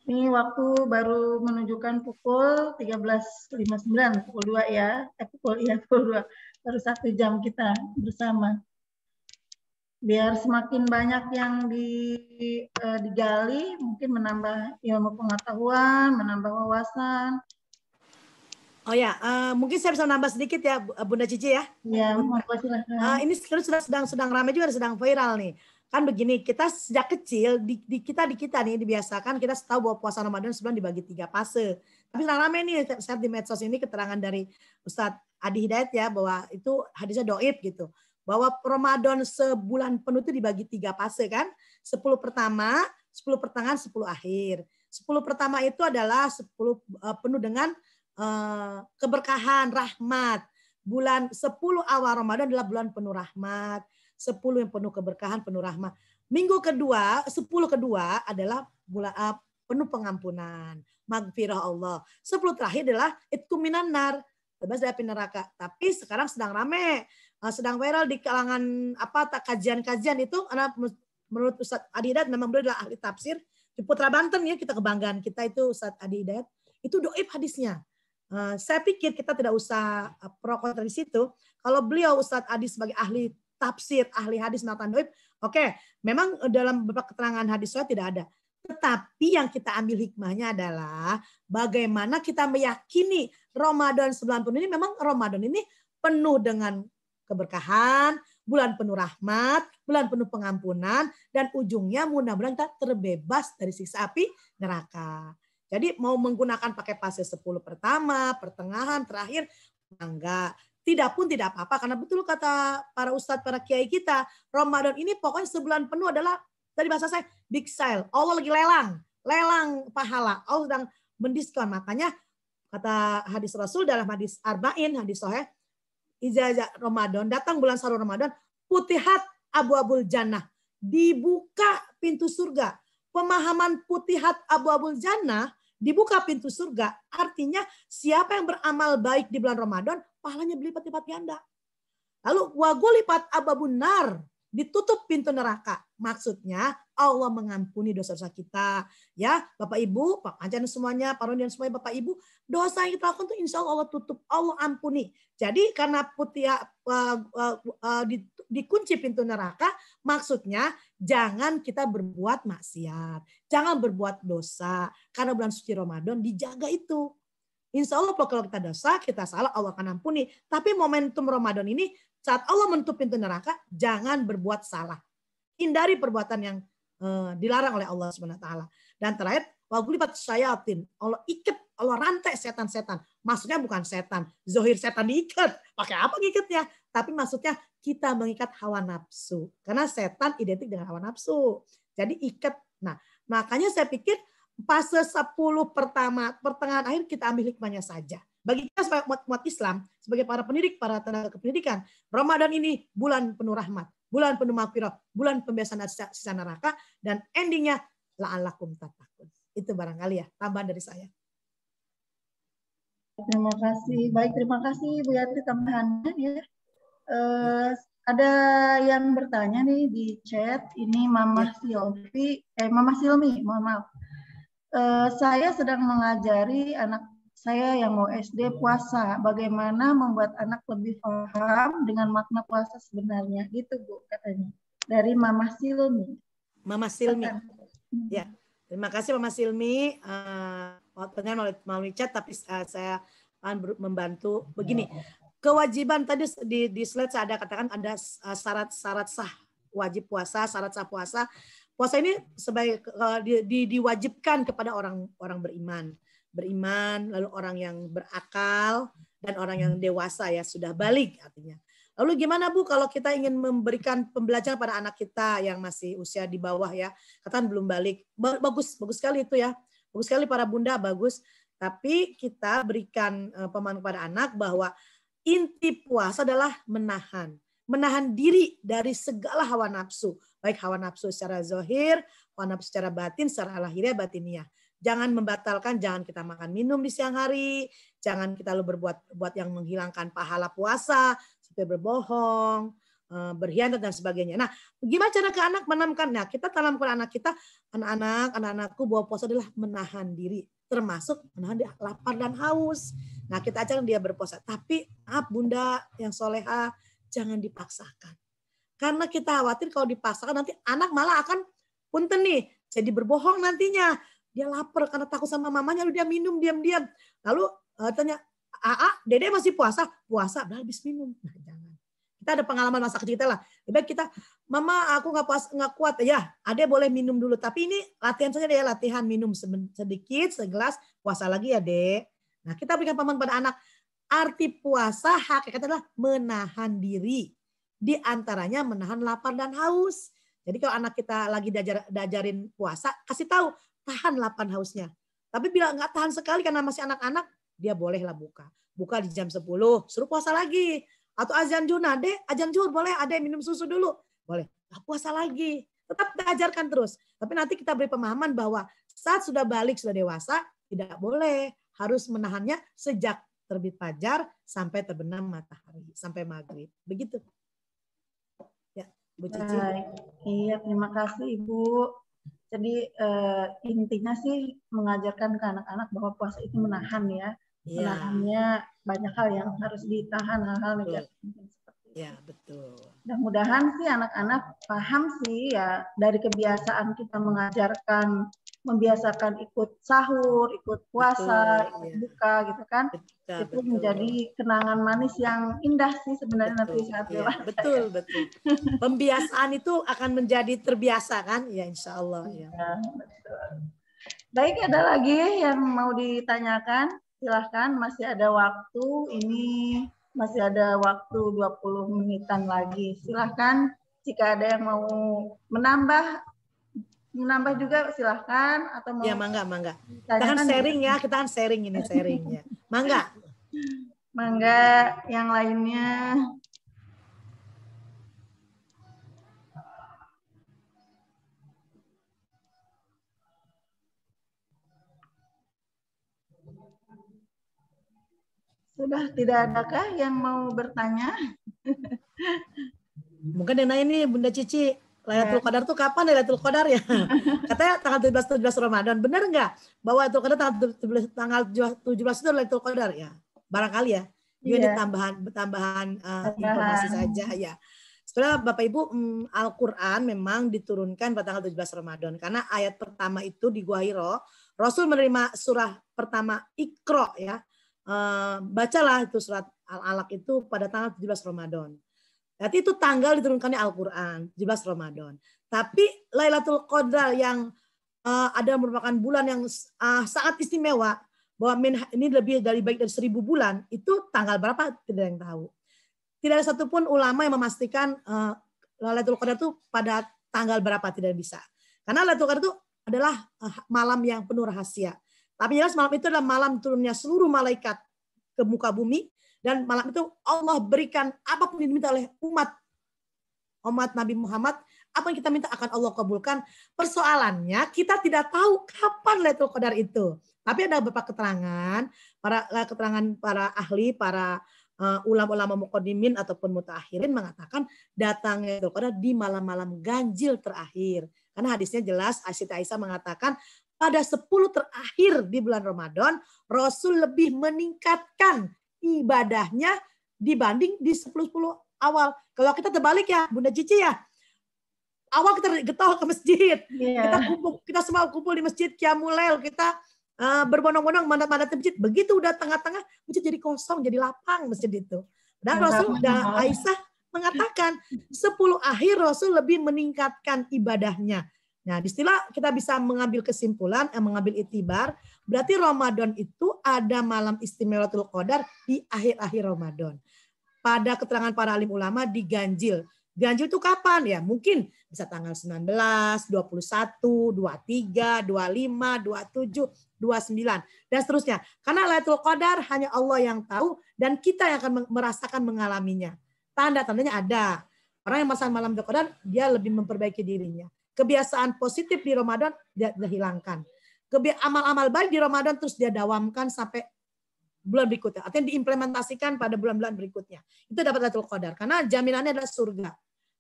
Ini waktu baru menunjukkan pukul 13.59, pukul 2 ya. Eh, pukul, ya pukul 2. Baru satu jam kita bersama. Biar semakin banyak yang di, eh, digali, mungkin menambah ilmu pengetahuan, menambah wawasan, Oh ya, uh, mungkin saya bisa nambah sedikit ya Bunda Cici ya. Iya, uh, ini sekarang sudah sedang sedang ramai juga sedang viral nih. Kan begini, kita sejak kecil di, di kita di kita nih dibiasakan kita tahu bahwa puasa Ramadan sebenarnya dibagi tiga fase. Tapi sedang ramai nih saat di medsos ini keterangan dari Ustadz Adi Hidayat ya bahwa itu hadisnya doib gitu. Bahwa Ramadan sebulan penuh itu dibagi tiga fase kan. Sepuluh pertama, sepuluh pertengahan, sepuluh akhir. Sepuluh pertama itu adalah sepuluh eh, penuh dengan Eh, keberkahan, rahmat. Bulan 10 awal Ramadan adalah bulan penuh rahmat, 10 yang penuh keberkahan, penuh rahmat. Minggu kedua, 10 kedua adalah bulan uh, penuh pengampunan, magfirah Allah. 10 terakhir adalah itkum nar. bebas dari api neraka. Tapi sekarang sedang rame, uh, sedang viral di kalangan apa tak kajian-kajian itu karena menurut Ustaz Adidat, memang beliau adalah ahli tafsir di Putra Banten ya kita kebanggaan kita itu Ustaz Adidat. itu doib hadisnya Eh, saya pikir kita tidak usah eh, pro kontra di situ. Kalau beliau Ustadz Adi sebagai ahli tafsir, ahli hadis matan doib, oke, okay, memang eh, dalam beberapa keterangan hadis saya tidak ada. Tetapi yang kita ambil hikmahnya adalah bagaimana kita meyakini Ramadan 90 ini memang Ramadan ini penuh dengan keberkahan, bulan penuh rahmat, bulan penuh pengampunan, dan ujungnya mudah-mudahan kita terbebas dari siksa api neraka. Jadi mau menggunakan pakai fase 10 pertama, pertengahan, terakhir, enggak. Tidak pun tidak apa-apa karena betul kata para ustadz, para kiai kita, Ramadan ini pokoknya sebulan penuh adalah tadi bahasa saya big sale. Allah lagi lelang, lelang pahala. Allah sedang mendiskon. Makanya kata hadis Rasul dalam hadis Arba'in, hadis Soheh, ijazah Ramadan, datang bulan sahur Ramadan, putihat abu-abul jannah. Dibuka pintu surga. Pemahaman putihat abu-abul jannah dibuka pintu surga. Artinya siapa yang beramal baik di bulan Ramadan, pahalanya berlipat-lipat ganda. Lalu wagulipat lipat ababunar, ditutup pintu neraka. Maksudnya Allah mengampuni dosa-dosa kita. Ya, Bapak Ibu, Pak Panjang semuanya, Pak Roni dan semuanya Bapak Ibu, dosa yang kita lakukan itu insya Allah Allah tutup, Allah ampuni. Jadi karena putih uh, uh, uh, di, dikunci pintu neraka, maksudnya jangan kita berbuat maksiat, jangan berbuat dosa. Karena bulan suci Ramadan dijaga itu. Insya Allah kalau kita dosa, kita salah, Allah akan ampuni. Tapi momentum Ramadan ini, saat Allah menutup pintu neraka, jangan berbuat salah hindari perbuatan yang uh, dilarang oleh Allah Subhanahu wa taala. Dan terakhir, saya syayatin. Allah ikat, Allah rantai setan-setan. Maksudnya bukan setan, zohir setan diikat. Pakai apa ngikatnya? Tapi maksudnya kita mengikat hawa nafsu. Karena setan identik dengan hawa nafsu. Jadi ikat. Nah, makanya saya pikir fase 10 pertama, pertengahan akhir kita ambil hikmahnya saja. Bagi kita sebagai umat, umat Islam, sebagai para pendidik, para tenaga kependidikan, Ramadan ini bulan penuh rahmat bulan penuh makfirah, bulan pembebasan sisa neraka, dan endingnya la'alakum tatakun. Itu barangkali ya, tambahan dari saya. Terima kasih. Baik, terima kasih Bu Yati tambahannya ya. Eh, ada yang bertanya nih di chat, ini Mama ya. Silvi, eh Mama Silmi, mohon maaf. Eh, saya sedang mengajari anak saya yang mau SD puasa. Bagaimana membuat anak lebih paham dengan makna puasa sebenarnya? Gitu Bu katanya. Dari Mama Silmi. Mama Silmi. Ya. Terima kasih Mama Silmi. Uh, melalui, melalui chat tapi uh, saya akan membantu. Begini, kewajiban tadi di, di slide saya ada katakan ada syarat-syarat eh, sah wajib puasa, syarat sah puasa. Puasa ini sebagai uh, di, di, diwajibkan kepada orang orang beriman beriman, lalu orang yang berakal dan orang yang dewasa ya sudah balik artinya. Lalu gimana Bu kalau kita ingin memberikan pembelajaran pada anak kita yang masih usia di bawah ya, katakan belum balik. Bagus, bagus sekali itu ya. Bagus sekali para bunda, bagus. Tapi kita berikan eh, pemahaman kepada anak bahwa inti puasa adalah menahan. Menahan diri dari segala hawa nafsu. Baik hawa nafsu secara zohir, hawa nafsu secara batin, secara lahiriah, batiniah jangan membatalkan, jangan kita makan minum di siang hari, jangan kita lo berbuat buat yang menghilangkan pahala puasa, seperti berbohong, eh, berkhianat dan sebagainya. Nah, gimana cara ke anak menanamkan? Nah, kita tanamkan anak kita, anak-anak, anak-anakku bahwa puasa adalah menahan diri, termasuk menahan diri, lapar dan haus. Nah, kita ajarkan dia berpuasa. Tapi, maaf bunda yang soleha, jangan dipaksakan. Karena kita khawatir kalau dipaksakan nanti anak malah akan punten nih, jadi berbohong nantinya. Dia lapar karena takut sama mamanya, lalu dia minum diam-diam. Lalu uh, tanya, AA, Dede masih puasa? Puasa, udah habis minum. Nah, jangan. Kita ada pengalaman masa kecil kita lah. Lebih kita, Mama aku nggak puas nggak kuat. Ya, Ade boleh minum dulu. Tapi ini latihan saja deh, ya, latihan minum sedikit, segelas, puasa lagi ya Dek. Nah, kita berikan paman pada anak. Arti puasa hakikatnya adalah menahan diri. Di antaranya menahan lapar dan haus. Jadi kalau anak kita lagi diajar, diajarin puasa, kasih tahu tahan lapan hausnya. Tapi bila nggak tahan sekali karena masih anak-anak, dia bolehlah buka. Buka di jam 10, suruh puasa lagi. Atau azan juna, deh, azan juhur boleh, ada yang minum susu dulu. Boleh, nah, puasa lagi. Tetap diajarkan terus. Tapi nanti kita beri pemahaman bahwa saat sudah balik, sudah dewasa, tidak boleh. Harus menahannya sejak terbit fajar sampai terbenam matahari, sampai maghrib. Begitu. Ya, Bu Cici. Iya, terima kasih Ibu. Jadi uh, intinya sih mengajarkan ke anak-anak bahwa puasa itu menahan ya. Yeah. Menahannya banyak hal yang harus ditahan hal-hal negatif Ya, betul. Mudah-mudahan sih anak-anak paham sih ya dari kebiasaan kita mengajarkan membiasakan ikut sahur, ikut puasa, Betul, ikut iya. buka gitu kan. Betul, itu betul. menjadi kenangan manis yang indah sih sebenarnya betul, nanti saat iya. Betul, betul. Pembiasaan itu akan menjadi terbiasa kan? Ya insya Allah. Ya, ya. Betul. Baik, ada lagi yang mau ditanyakan? Silahkan, masih ada waktu. Ini masih ada waktu 20 menitan lagi. Silahkan jika ada yang mau menambah menambah juga silahkan atau mau ya mangga mangga kita kan sharing ya kita kan sharing ini sharing ya mangga mangga yang lainnya Sudah tidak adakah yang mau bertanya? Mungkin yang lain nih Bunda Cici. Lailatul Qadar tuh kapan ya, Lailatul Qadar ya? Katanya tanggal 17 17 Ramadan. Benar nggak bahwa Lailatul Qadar tanggal 17 tanggal 17 itu Lailatul Qadar ya? Barangkali ya. Ini yeah. tambahan tambahan uh, informasi saja ya. Setelah Bapak Ibu mm, Al-Qur'an memang diturunkan pada tanggal 17 Ramadan karena ayat pertama itu di Gua Hiro, Rasul menerima surah pertama Iqra ya. Uh, bacalah itu surat Al-Alaq itu pada tanggal 17 Ramadan. Berarti itu tanggal diturunkannya Al-Quran, 17 Ramadan. Tapi Lailatul Qadar yang uh, ada merupakan bulan yang uh, sangat istimewa, bahwa min, ini lebih dari baik dari seribu bulan, itu tanggal berapa tidak yang tahu. Tidak ada satupun ulama yang memastikan uh, eh, Lailatul Qadar itu pada tanggal berapa tidak bisa. Karena Lailatul Qadar itu adalah uh, malam yang penuh rahasia. Tapi jelas malam itu adalah malam turunnya seluruh malaikat ke muka bumi dan malam itu Allah berikan apapun yang diminta oleh umat umat Nabi Muhammad, apa yang kita minta akan Allah kabulkan. Persoalannya kita tidak tahu kapan Lailatul Qadar itu. Tapi ada beberapa keterangan, para eh, keterangan para ahli, para eh, ulama-ulama mukodimin ataupun mutaakhirin mengatakan datangnya Lailatul Qadar di malam-malam ganjil terakhir. Karena hadisnya jelas Aisyah Aisyah mengatakan pada 10 terakhir di bulan Ramadan, Rasul lebih meningkatkan ibadahnya dibanding di 10-10 awal. Kalau kita terbalik ya, Bunda Cici ya, awal kita getol ke masjid, yeah. kita kumpul, kita semua kumpul di masjid, kiamulail, kita uh, berbondong-bondong mandat-mandat masjid. Begitu udah tengah-tengah, masjid jadi kosong, jadi lapang masjid itu. Dan iya, Rasul dan Aisyah mengatakan 10 akhir Rasul lebih meningkatkan ibadahnya. Nah, di kita bisa mengambil kesimpulan, eh, mengambil itibar Berarti Ramadan itu ada malam istimewatul qadar di akhir-akhir Ramadan. Pada keterangan para alim ulama di ganjil. Ganjil itu kapan ya? Mungkin bisa tanggal 19, 21, 23, 25, 27, 29 dan seterusnya. Karena Lailatul Qadar hanya Allah yang tahu dan kita yang akan merasakan mengalaminya. Tanda-tandanya ada. Orang yang merasakan malam Lailatul Qadar dia lebih memperbaiki dirinya. Kebiasaan positif di Ramadan dia, dia hilangkan amal-amal baik di Ramadan terus dia dawamkan sampai bulan berikutnya. Artinya diimplementasikan pada bulan-bulan berikutnya. Itu dapat Lailatul Qadar. Karena jaminannya adalah surga.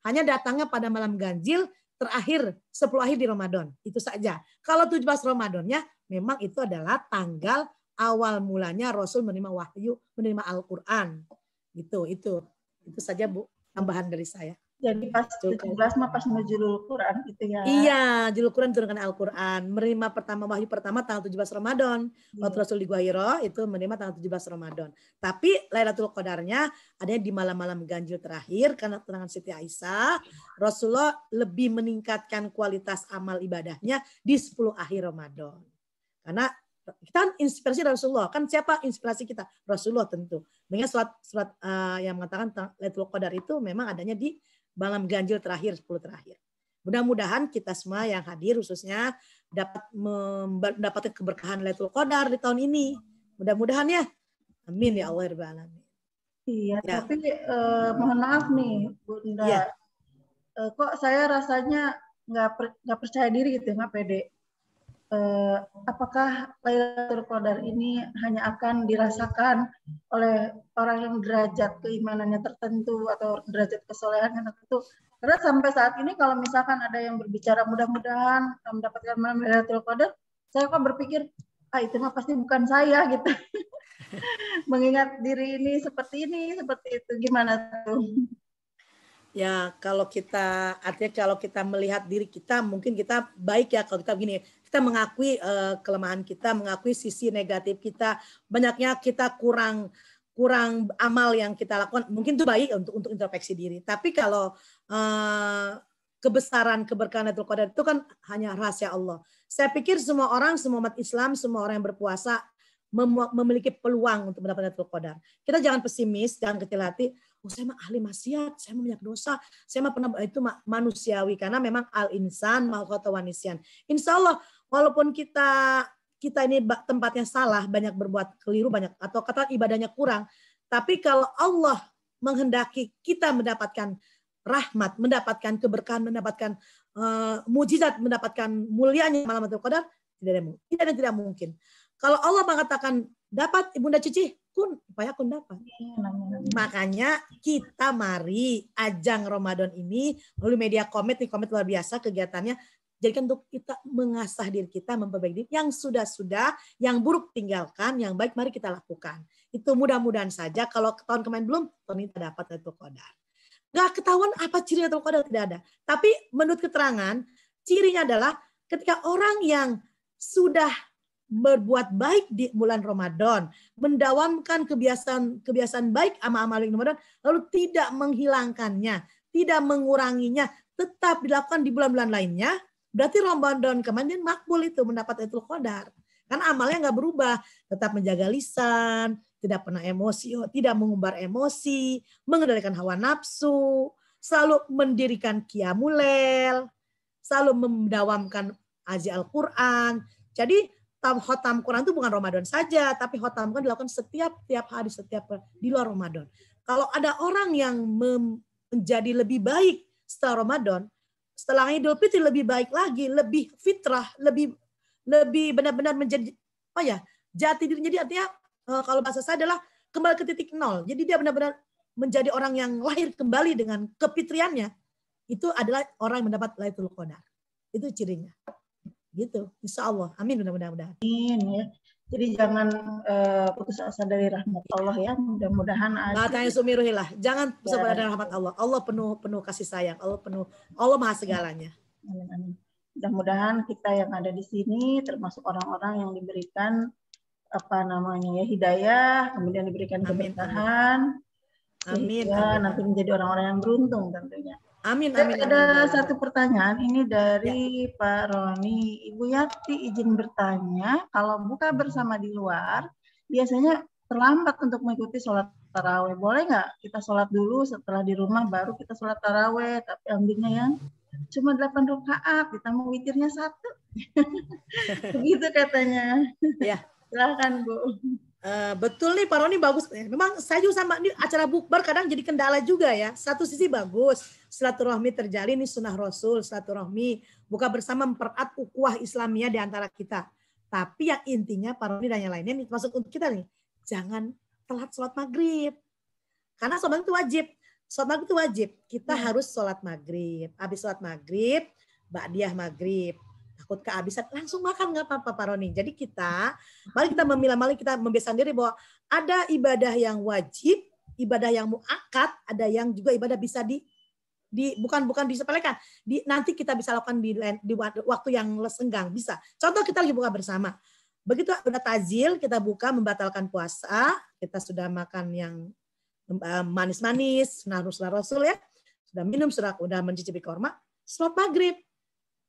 Hanya datangnya pada malam ganjil terakhir 10 akhir di Ramadan. Itu saja. Kalau 17 Ramadannya memang itu adalah tanggal awal mulanya Rasul menerima wahyu, menerima Al-Qur'an. Gitu, itu. Itu saja Bu, tambahan dari saya. Jadi pas 17 mah pas mau judul Quran gitu ya. Iya, judul Quran turunkan Al-Quran. Menerima pertama wahyu pertama tanggal 17 Ramadan. Hmm. Waktu Rasul di itu menerima tanggal 17 Ramadan. Tapi Lailatul Qadarnya ada di malam-malam ganjil terakhir karena tenangan Siti Aisyah, Rasulullah lebih meningkatkan kualitas amal ibadahnya di 10 akhir Ramadan. Karena kita kan inspirasi Rasulullah kan siapa inspirasi kita Rasulullah tentu mengingat surat surat uh, yang mengatakan Lailatul Qadar itu memang adanya di malam ganjil terakhir 10 terakhir. Mudah-mudahan kita semua yang hadir khususnya dapat mendapatkan keberkahan Lailatul Qadar di tahun ini. Mudah-mudahan ya. Amin ya Allah Rabbal alamin. Iya, ya. tapi eh, mohon maaf nih Bunda. Ya. Eh, kok saya rasanya nggak per, percaya diri gitu, nggak ya, pede eh, apakah Lailatul Qadar ini hanya akan dirasakan oleh orang yang derajat keimanannya tertentu atau derajat kesolehan kesolehannya tertentu. Karena sampai saat ini kalau misalkan ada yang berbicara mudah-mudahan mendapatkan malam Lailatul Qadar, saya kok berpikir ah itu mah pasti bukan saya gitu. Mengingat diri ini seperti ini, seperti itu gimana tuh? ya kalau kita artinya kalau kita melihat diri kita mungkin kita baik ya kalau kita begini kita mengakui uh, kelemahan kita mengakui sisi negatif kita banyaknya kita kurang kurang amal yang kita lakukan mungkin itu baik untuk untuk introspeksi diri tapi kalau uh, kebesaran keberkahan itu Qadar itu kan hanya rahasia Allah saya pikir semua orang semua umat Islam semua orang yang berpuasa memiliki peluang untuk mendapatkan Lailatul Qadar kita jangan pesimis jangan kecil hati oh saya mah ahli maksiat, saya mah banyak dosa, saya mah pernah itu mah manusiawi karena memang al insan mahkota wanisian. Insya Allah walaupun kita kita ini tempatnya salah, banyak berbuat keliru banyak atau kata ibadahnya kurang, tapi kalau Allah menghendaki kita mendapatkan rahmat, mendapatkan keberkahan, mendapatkan uh, mujizat, mendapatkan mulianya malam itu qadar, tidak ada, tidak tidak mungkin. Kalau Allah mengatakan Dapat Bunda Cici? Kun, upaya kun dapat. Iya, Makanya kita mari ajang Ramadan ini melalui media komit, nih komit luar biasa kegiatannya jadikan untuk kita mengasah diri kita, memperbaiki diri. Yang sudah-sudah, yang buruk tinggalkan, yang baik mari kita lakukan. Itu mudah-mudahan saja. Kalau tahun kemarin belum, tahun ini dapat itu kodar. Gak ketahuan apa ciri atau kodar tidak ada. Tapi menurut keterangan, cirinya adalah ketika orang yang sudah berbuat baik di bulan Ramadan, mendawamkan kebiasaan kebiasaan baik amal-amal baik Ramadan, lalu tidak menghilangkannya, tidak menguranginya, tetap dilakukan di bulan-bulan lainnya, berarti Ramadan kemarin makbul itu mendapat etul kodar. Karena amalnya nggak berubah, tetap menjaga lisan, tidak pernah emosi, tidak mengumbar emosi, mengendalikan hawa nafsu, selalu mendirikan kiamulel, selalu mendawamkan azi Al-Quran. Jadi Hotam Quran itu bukan Ramadan saja, tapi Hotam Quran dilakukan setiap tiap hari, setiap di luar Ramadan. Kalau ada orang yang menjadi lebih baik setelah Ramadan, setelah Idul Fitri lebih baik lagi, lebih fitrah, lebih lebih benar-benar menjadi apa ya jati diri Jadi artinya eh, kalau bahasa saya adalah kembali ke titik nol. Jadi dia benar-benar menjadi orang yang lahir kembali dengan kefitriannya. Itu adalah orang yang mendapat Lailatul Qadar. Itu cirinya gitu insya Allah amin mudah-mudahan amin ya jadi jangan uh, putus asa dari rahmat Allah ya mudah-mudahan Katanya sumiruhilah jangan putus asa ya. dari rahmat Allah Allah penuh penuh kasih sayang Allah penuh Allah maha segalanya amin amin mudah-mudahan kita yang ada di sini termasuk orang-orang yang diberikan apa namanya ya hidayah kemudian diberikan keberkahan Amin. Amin. Amin. nanti menjadi orang-orang yang beruntung tentunya. Amin, amin. Saya ada satu pertanyaan ini dari ya. Pak Roni. Ibu Yati izin bertanya, kalau buka hmm. bersama di luar, biasanya terlambat untuk mengikuti sholat taraweh. Boleh nggak kita sholat dulu setelah di rumah baru kita sholat taraweh? Tapi ambilnya yang cuma 8 rakaat, kita mau witirnya satu. Begitu katanya. Ya. Silahkan Bu. Eh, betul nih Pak Roni bagus. Eh, memang saya juga sama ini acara bukber kadang jadi kendala juga ya. Satu sisi bagus, silaturahmi terjalin ini sunnah Rasul, silaturahmi buka bersama mempererat ukhuwah Islamia di antara kita. Tapi yang intinya Pak Roni dan yang lainnya masuk untuk kita nih, jangan telat sholat maghrib. Karena sholat itu wajib. Sholat maghrib itu wajib. Kita hmm. harus sholat maghrib. Habis sholat maghrib, Diah maghrib takut kehabisan, langsung makan nggak apa-apa Pak Roni. Jadi kita, mari kita memilah, mari kita membiasakan diri bahwa ada ibadah yang wajib, ibadah yang muakat, ada yang juga ibadah bisa di di bukan bukan disepelekan. Di, nanti kita bisa lakukan di, di waktu yang lesenggang bisa. Contoh kita lagi buka bersama. Begitu ada tazil, kita buka membatalkan puasa, kita sudah makan yang eh, manis-manis, sunnah rasul ya, sudah minum, sudah, sudah mencicipi korma, slot maghrib.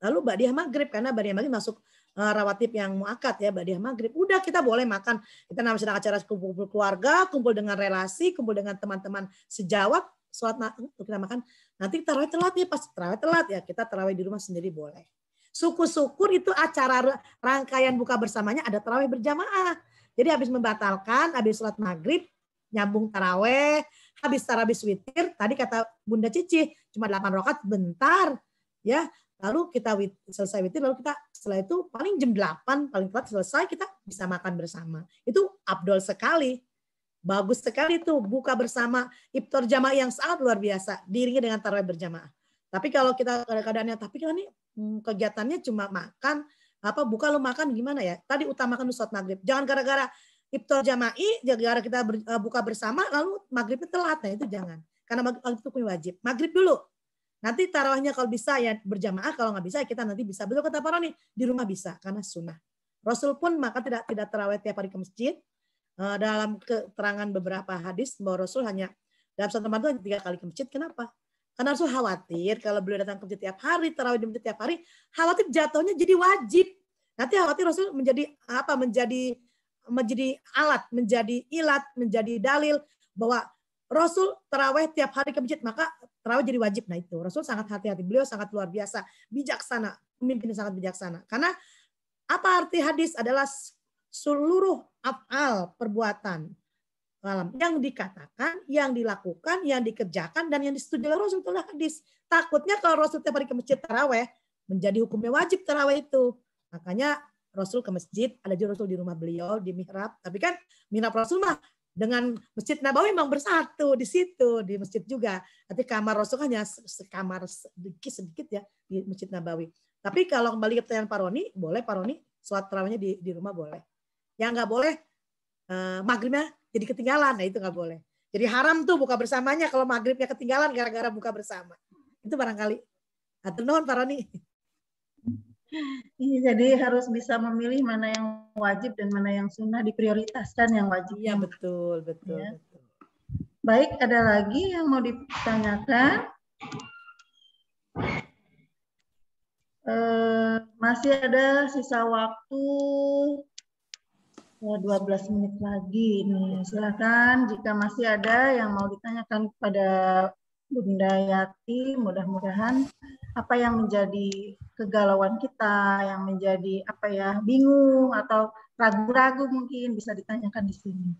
Lalu badiah maghrib karena badiah maghrib masuk eh, rawatib yang muakat ya badiah maghrib. Udah kita boleh makan. Kita namanya sedang acara kumpul, keluarga, kumpul dengan relasi, kumpul dengan teman-teman sejawat. Sholat eh, kita makan. Nanti terawih telat ya pas terawih telat ya kita terawih di rumah sendiri boleh. Syukur-syukur itu acara rangkaian buka bersamanya ada terawih berjamaah. Jadi habis membatalkan, habis sholat maghrib, nyambung taraweh, habis tarawih witir, tadi kata Bunda Cici, cuma 8 rokat bentar. Ya, Lalu kita selesai witir, lalu kita setelah itu paling jam 8, paling telat selesai kita bisa makan bersama. Itu abdol sekali. Bagus sekali tuh buka bersama iftar jamaah yang sangat luar biasa, diiringi dengan tarawih berjamaah. Tapi kalau kita keadaannya, tapi kalau ini hmm, kegiatannya cuma makan, apa buka lo makan gimana ya? Tadi utamakan sholat maghrib. Jangan gara-gara iftar jama'i, gara-gara kita eh, buka bersama, lalu maghribnya telat. Nah itu jangan. Karena maghrib itu wajib. Maghrib dulu, Nanti tarawahnya kalau bisa ya berjamaah, kalau nggak bisa ya kita nanti bisa. Betul kata Pak Roni, di rumah bisa karena sunnah. Rasul pun maka tidak tidak tarawih tiap hari ke masjid. Eh, dalam keterangan beberapa hadis bahwa Rasul hanya dalam satu hanya tiga kali ke masjid. Kenapa? Karena Rasul khawatir kalau beliau datang ke masjid tiap hari, tarawih di masjid tiap hari, khawatir jatuhnya jadi wajib. Nanti khawatir Rasul menjadi apa? Menjadi menjadi alat, menjadi ilat, menjadi dalil bahwa Rasul terawih tiap hari ke masjid, maka Terawih jadi wajib. Nah itu Rasul sangat hati-hati. Beliau sangat luar biasa, bijaksana, pemimpin sangat bijaksana. Karena apa arti hadis adalah seluruh afal perbuatan malam yang dikatakan, yang dilakukan, yang dikerjakan dan yang disetujui oleh Rasul itulah hadis. Takutnya kalau Rasul tiap hari ke masjid terawih menjadi hukumnya wajib terawih itu. Makanya Rasul ke masjid, ada juga Rasul di rumah beliau di mihrab. Tapi kan mihrab Rasul mah dengan Masjid Nabawi memang bersatu di situ di masjid juga. Tapi kamar Rasul kan hanya sekamar sedikit sedikit ya di Masjid Nabawi. Tapi kalau kembali ke pertanyaan Pak Roni, boleh Pak Roni sholat terawihnya di, di rumah boleh. Yang nggak boleh eh, maghribnya jadi ketinggalan, nah itu nggak boleh. Jadi haram tuh buka bersamanya kalau maghribnya ketinggalan gara-gara buka bersama. Itu barangkali. Atau non Pak Roni. Iya, jadi harus bisa memilih mana yang wajib dan mana yang sunnah diprioritaskan yang wajib. Iya betul betul. Ya. Baik, ada lagi yang mau ditanyakan? E, masih ada sisa waktu ya eh, 12 menit lagi nih. Silakan jika masih ada yang mau ditanyakan kepada Bunda Yati, mudah-mudahan apa yang menjadi kegalauan kita, yang menjadi apa ya bingung atau ragu-ragu mungkin bisa ditanyakan di sini.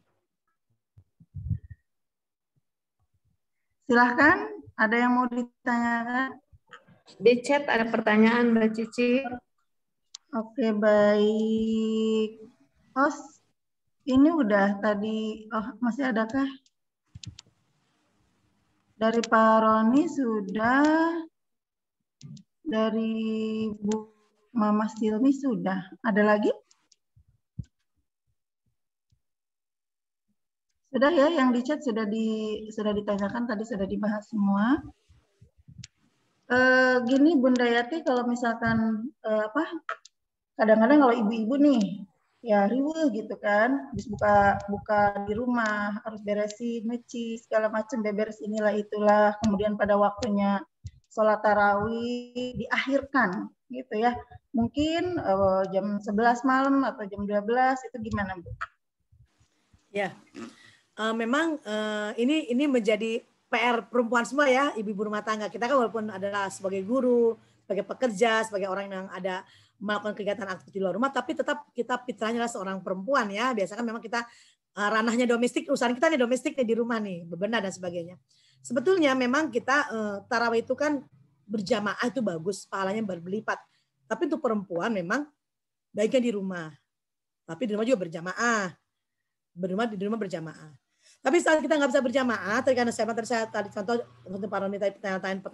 Silahkan, ada yang mau ditanyakan? Di chat ada pertanyaan Mbak Cici. Oke, baik. Os, oh, ini udah tadi, oh masih adakah? Dari Pak Roni sudah, dari Bu Mama Silmi sudah. Ada lagi? Sudah ya, yang di chat sudah di sudah ditanyakan tadi sudah dibahas semua. E, gini Bunda Yati kalau misalkan e, apa? Kadang-kadang kalau ibu-ibu nih ya riwe gitu kan, habis buka buka di rumah harus beresin, nyuci segala macam beberes inilah itulah, kemudian pada waktunya sholat tarawih diakhirkan gitu ya. Mungkin uh, jam 11 malam atau jam 12 itu gimana Bu? Ya, uh, memang uh, ini ini menjadi PR perempuan semua ya, ibu-ibu rumah tangga. Kita kan walaupun adalah sebagai guru, sebagai pekerja, sebagai orang yang ada melakukan kegiatan aktif di luar rumah, tapi tetap kita fitrahnya adalah seorang perempuan ya. Biasanya kan memang kita ranahnya domestik, urusan kita nih domestik nih di rumah nih, bebenah dan sebagainya. Sebetulnya memang kita eh, tarawih itu kan berjamaah itu bagus, pahalanya berlipat. Tapi untuk perempuan memang baiknya di rumah. Tapi di rumah juga berjamaah. Berumah di rumah berjamaah. Tapi saat kita nggak bisa berjamaah, tadi karena saya saya tadi contoh untuk paroni tadi pertanyaan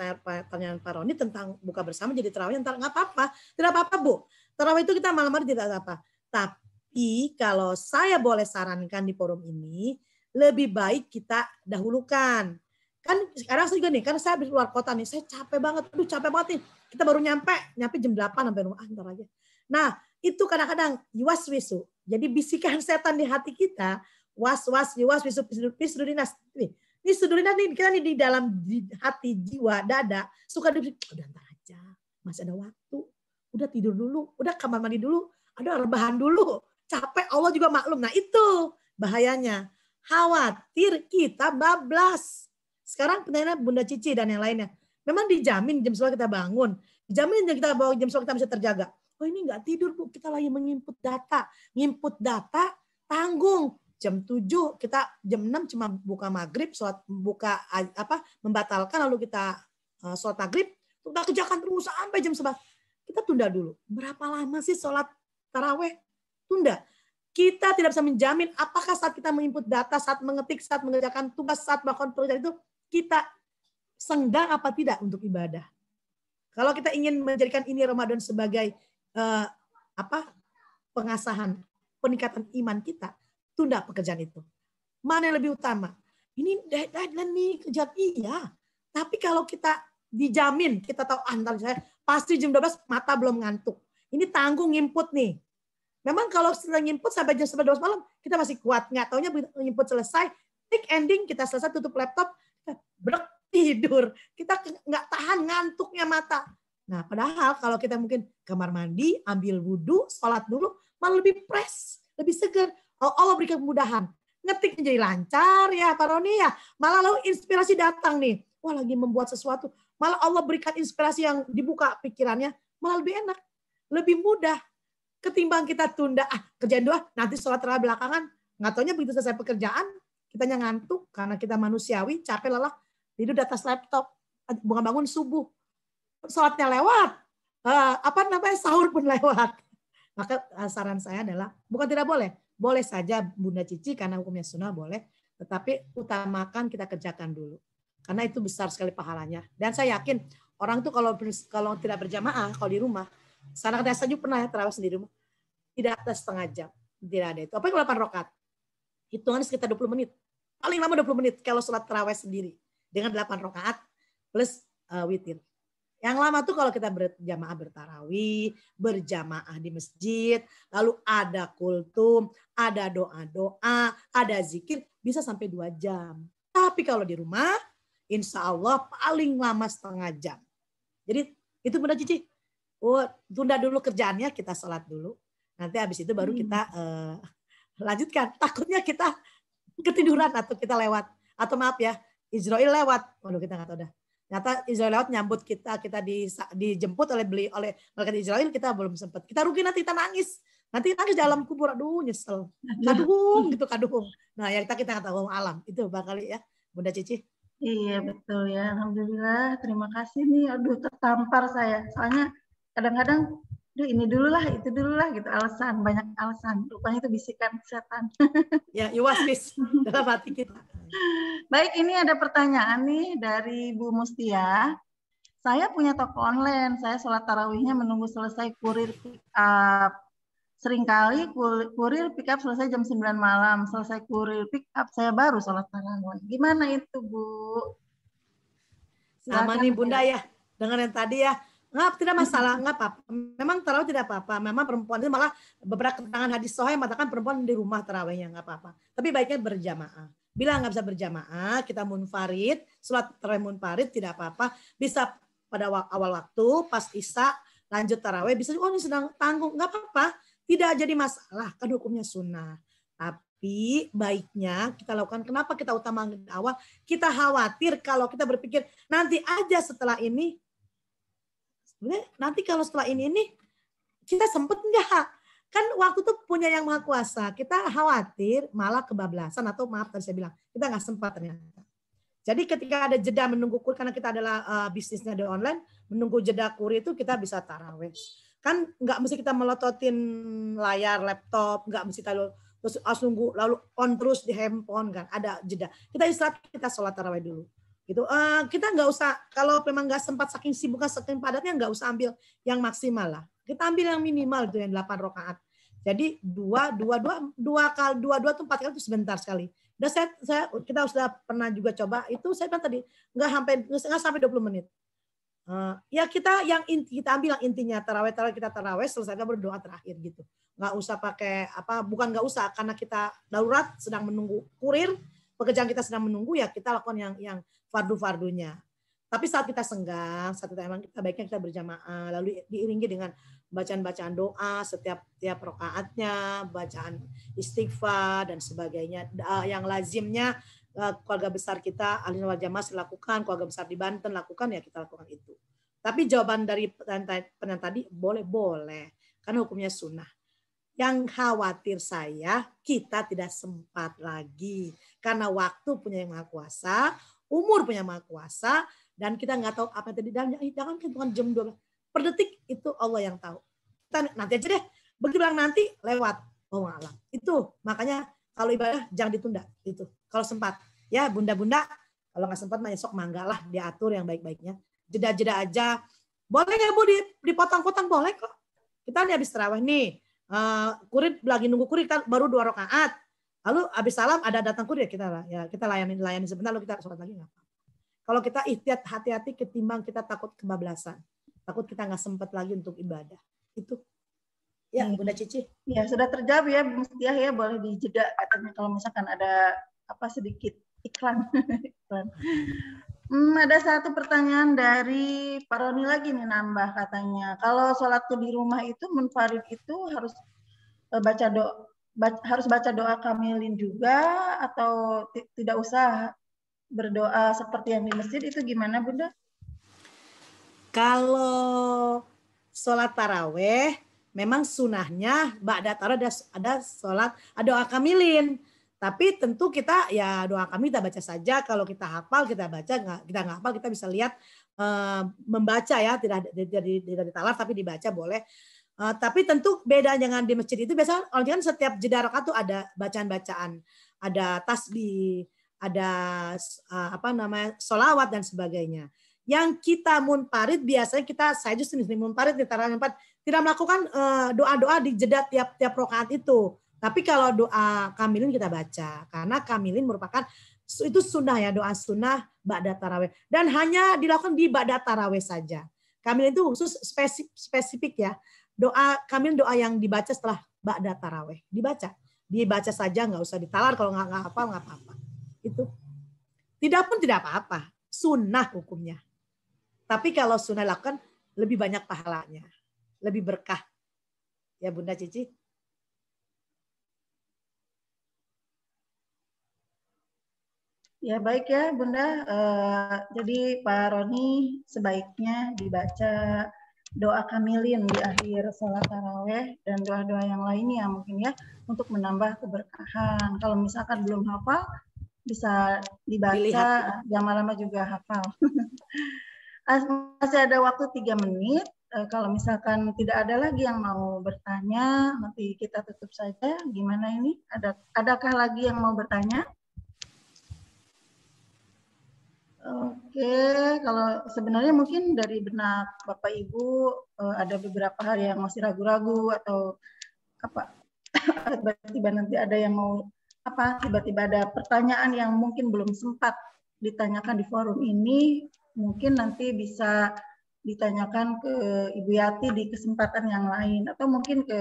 pertanyaan paroni tentang buka bersama jadi tarawih ntar nggak apa-apa, tidak apa-apa bu. Tarawih itu kita malam hari tidak apa-apa. Tapi kalau saya boleh sarankan di forum ini, lebih baik kita dahulukan kan sekarang saya juga nih kan saya habis luar kota nih saya capek banget aduh capek banget nih kita baru nyampe nyampe jam 8 sampai rumah ah, ntar aja nah itu kadang-kadang was wisu jadi bisikan setan di hati kita was was was wisu pisudinas nih ini sudurinas nih kita nih di dalam di hati jiwa dada suka di udah ntar aja masih ada waktu udah tidur dulu udah kamar mandi dulu ada rebahan dulu capek Allah juga maklum nah itu bahayanya khawatir kita bablas sekarang pertanyaannya Bunda Cici dan yang lainnya. Memang dijamin jam 9 kita bangun. Dijamin jam kita bawa jam 9 kita bisa terjaga. Oh ini nggak tidur Bu, kita lagi menginput data. Nginput data, tanggung. Jam 7 kita jam 6 cuma buka maghrib, sholat buka apa membatalkan lalu kita uh, sholat maghrib, kita kerjakan terus sampai jam sebelas Kita tunda dulu. Berapa lama sih sholat taraweh? Tunda kita tidak bisa menjamin apakah saat kita menginput data, saat mengetik, saat mengerjakan tugas, saat melakukan pekerjaan itu kita senggang apa tidak untuk ibadah. Kalau kita ingin menjadikan ini Ramadan sebagai eh, apa pengasahan, peningkatan iman kita, tunda pekerjaan itu. Mana yang lebih utama? Ini deadline nih kerjaan iya. Tapi kalau kita dijamin, kita tahu antar ah, saya pasti jam 12 mata belum ngantuk. Ini tanggung input nih. Memang kalau setelah input sampai jam 12 malam, kita masih kuat. Nggak taunya input selesai, take ending, kita selesai tutup laptop, brek tidur. Kita nggak tahan ngantuknya mata. Nah, padahal kalau kita mungkin kamar mandi, ambil wudhu, sholat dulu, malah lebih fresh, lebih segar. Oh, Allah berikan kemudahan. ngetik jadi lancar ya, Pak Roni ya. Malah lalu inspirasi datang nih. Wah, lagi membuat sesuatu. Malah Allah berikan inspirasi yang dibuka pikirannya, malah lebih enak, lebih mudah. Ketimbang kita tunda, ah kerjaan doa nanti sholat terlalu belakangan. Nggak begitu selesai pekerjaan, kitanya ngantuk karena kita manusiawi, capek lelah, tidur di atas laptop, bukan bangun subuh, sholatnya lewat, eh, apa namanya sahur pun lewat. Maka eh, saran saya adalah bukan tidak boleh, boleh saja Bunda Cici karena hukumnya sunnah boleh, tetapi utamakan kita kerjakan dulu karena itu besar sekali pahalanya. Dan saya yakin orang tuh kalau kalau tidak berjamaah kalau di rumah, sana saya saja pernah ya terawih sendiri rumah, tidak ada setengah jam, tidak ada itu. Apa yang 8 rokat? Hitungan sekitar 20 menit. Paling lama 20 menit kalau sholat terawih sendiri. Dengan 8 rokaat plus uh, witir. Yang lama tuh kalau kita berjamaah bertarawih, berjamaah di masjid, lalu ada kultum, ada doa-doa, ada zikir, bisa sampai dua jam. Tapi kalau di rumah, insya Allah paling lama setengah jam. Jadi itu benar Cici. Oh, tunda dulu kerjaannya, kita sholat dulu. Nanti habis itu baru hmm. kita uh, lanjutkan. Takutnya kita ketiduran atau kita lewat atau maaf ya Israel lewat waduh kita nggak tahu dah Nyata Israel lewat nyambut kita kita di, dijemput oleh beli oleh mereka di Israel kita belum sempat kita rugi nanti kita nangis nanti nangis dalam kubur aduh nyesel Kadung gitu kadung. nah yang kita kita nggak tahu alam itu kali ya Bunda Cici Iya betul ya, alhamdulillah. Terima kasih nih, aduh tertampar saya. Soalnya kadang-kadang Duh, ini dulu lah itu dulu lah gitu alasan, banyak alasan. Rupanya itu bisikan setan. ya, iwasis dalam hati kita. Baik, ini ada pertanyaan nih dari Bu Mustia. Saya punya toko online, saya sholat tarawihnya menunggu selesai kurir pick up. Seringkali kurir pick up selesai jam 9 malam, selesai kurir pick up saya baru sholat tarawih. Gimana itu Bu? Sama nih Bunda ya, dengan yang tadi ya Nggak, tidak masalah, nggak apa-apa. Memang terawih tidak apa-apa. Memang perempuan itu malah beberapa keterangan hadis sohih yang mengatakan perempuan di rumah terawihnya nggak apa-apa. Tapi baiknya berjamaah. Bila nggak bisa berjamaah, kita munfarid, sholat terawih munfarid tidak apa-apa. Bisa pada awal waktu, pas isya, lanjut terawih Bisa, oh ini sedang tanggung, nggak apa-apa. Tidak jadi masalah, kan hukumnya sunnah. Tapi baiknya kita lakukan. Kenapa kita utamakan awal? Kita khawatir kalau kita berpikir nanti aja setelah ini nanti kalau setelah ini ini kita sempet nggak kan waktu tuh punya yang maha kuasa kita khawatir malah kebablasan atau maaf tadi saya bilang kita nggak sempat ternyata jadi ketika ada jeda menunggu kur karena kita adalah uh, bisnisnya di online menunggu jeda kurir itu kita bisa taraweh kan nggak mesti kita melototin layar laptop nggak mesti lalu terus langsung lalu on terus di handphone kan ada jeda kita istirahat kita sholat taraweh dulu gitu uh, kita nggak usah kalau memang nggak sempat saking sibuknya saking padatnya nggak usah ambil yang maksimal lah kita ambil yang minimal itu yang delapan rakaat jadi dua dua dua dua kali dua dua tuh empat kali itu sebentar sekali udah saya, saya kita sudah pernah juga coba itu saya bilang tadi nggak sampai nggak sampai 20 menit uh, ya kita yang inti kita ambil yang intinya teraweh terawih kita teraweh selesai kita berdoa terakhir gitu nggak usah pakai apa bukan nggak usah karena kita darurat sedang menunggu kurir pekerjaan kita sedang menunggu ya kita lakukan yang yang fardu-fardunya. Tapi saat kita senggang, saat kita emang kita baiknya kita berjamaah, lalu diiringi dengan bacaan-bacaan doa setiap tiap rokaatnya, bacaan istighfar dan sebagainya. Yang lazimnya eh, keluarga besar kita alin wal jamaah lakukan, keluarga besar di Banten lakukan ya kita lakukan itu. Tapi jawaban dari penanya tadi boleh boleh karena hukumnya sunnah. Yang khawatir saya kita tidak sempat lagi karena waktu punya yang maha kuasa, umur punya yang maha kuasa, dan kita nggak tahu apa yang terjadi dalamnya. Jangan hitungan jam 12. Per detik itu Allah yang tahu. Kita nanti aja deh. Begitu bilang nanti lewat. Oh malam. Itu makanya kalau ibadah jangan ditunda itu. Kalau sempat ya bunda-bunda kalau nggak sempat besok ya mangga lah diatur yang baik-baiknya. Jeda-jeda aja. Boleh ya Bu dipotong-potong boleh kok. Kita nih habis terawih nih uh, kurir lagi nunggu kurir kita baru dua rakaat. Lalu habis salam ada datang kurir kita ya kita layani layani sebentar lalu kita sholat lagi nggak Kalau kita ikhtiar hati-hati ketimbang kita takut kebablasan, takut kita nggak sempat lagi untuk ibadah. Itu ya hmm. Bunda Cici. Ya sudah terjawab ya Bu ya boleh dijeda katanya kalau misalkan ada apa sedikit iklan. iklan. Hmm, ada satu pertanyaan dari Pak Roni lagi nih nambah katanya. Kalau sholatku di rumah itu munfarid itu eh, harus baca doa baca, harus baca doa kamilin juga atau tidak usah berdoa seperti yang di masjid itu gimana Bunda? Kalau sholat taraweh memang sunahnya mbak taraweh ada, ada sholat ada doa kamilin. Tapi tentu kita ya doa kami kita baca saja. Kalau kita hafal kita baca, nggak kita nggak hafal kita bisa lihat uh, membaca ya, tidak dari tidak ditalar tapi dibaca boleh. Uh, tapi tentu beda dengan di masjid itu biasa orang kan setiap jeda rakaat tuh ada bacaan-bacaan, ada tasbih, ada uh, apa namanya solawat dan sebagainya. Yang kita munparit biasanya kita saya justru munparit di empat tidak melakukan doa-doa uh, di jeda tiap-tiap rakaat itu tapi kalau doa kamilin kita baca karena kamilin merupakan itu sunnah ya doa sunnah ba'da taraweh dan hanya dilakukan di ba'da taraweh saja. Kamilin itu khusus spesifik, spesifik ya. Doa kamilin doa yang dibaca setelah ba'da taraweh. Dibaca. Dibaca saja nggak usah ditalar kalau nggak nggak apa nggak apa-apa. Itu tidak pun tidak apa-apa. Sunnah hukumnya. Tapi kalau sunnah lakukan lebih banyak pahalanya, lebih berkah. Ya Bunda Cici, Ya baik ya Bunda. Uh, jadi Pak Roni sebaiknya dibaca doa kamilin di akhir sholat taraweh dan doa-doa yang lainnya mungkin ya untuk menambah keberkahan. Kalau misalkan belum hafal bisa dibaca jam lama juga hafal. Masih ada waktu tiga menit. Uh, kalau misalkan tidak ada lagi yang mau bertanya, nanti kita tutup saja. Gimana ini? Ada adakah lagi yang mau bertanya? Oke, kalau sebenarnya mungkin dari benak Bapak Ibu eh, ada beberapa hal yang masih ragu-ragu atau apa tiba-tiba nanti ada yang mau apa tiba-tiba ada pertanyaan yang mungkin belum sempat ditanyakan di forum ini mungkin nanti bisa ditanyakan ke Ibu Yati di kesempatan yang lain atau mungkin ke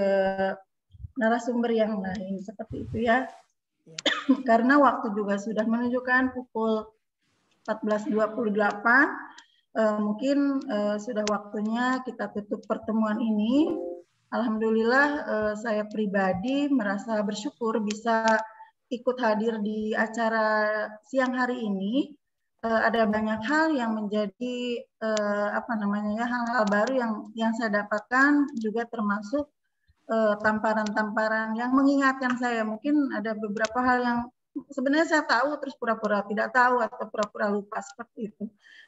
narasumber yang lain seperti itu ya. Iya. Karena waktu juga sudah menunjukkan pukul 14.28 eh, mungkin eh, sudah waktunya kita tutup pertemuan ini. Alhamdulillah eh, saya pribadi merasa bersyukur bisa ikut hadir di acara siang hari ini. Eh, ada banyak hal yang menjadi eh, apa namanya ya hal-hal baru yang yang saya dapatkan juga termasuk eh, tamparan-tamparan yang mengingatkan saya mungkin ada beberapa hal yang sebenarnya saya tahu terus pura-pura tidak tahu atau pura-pura lupa seperti itu.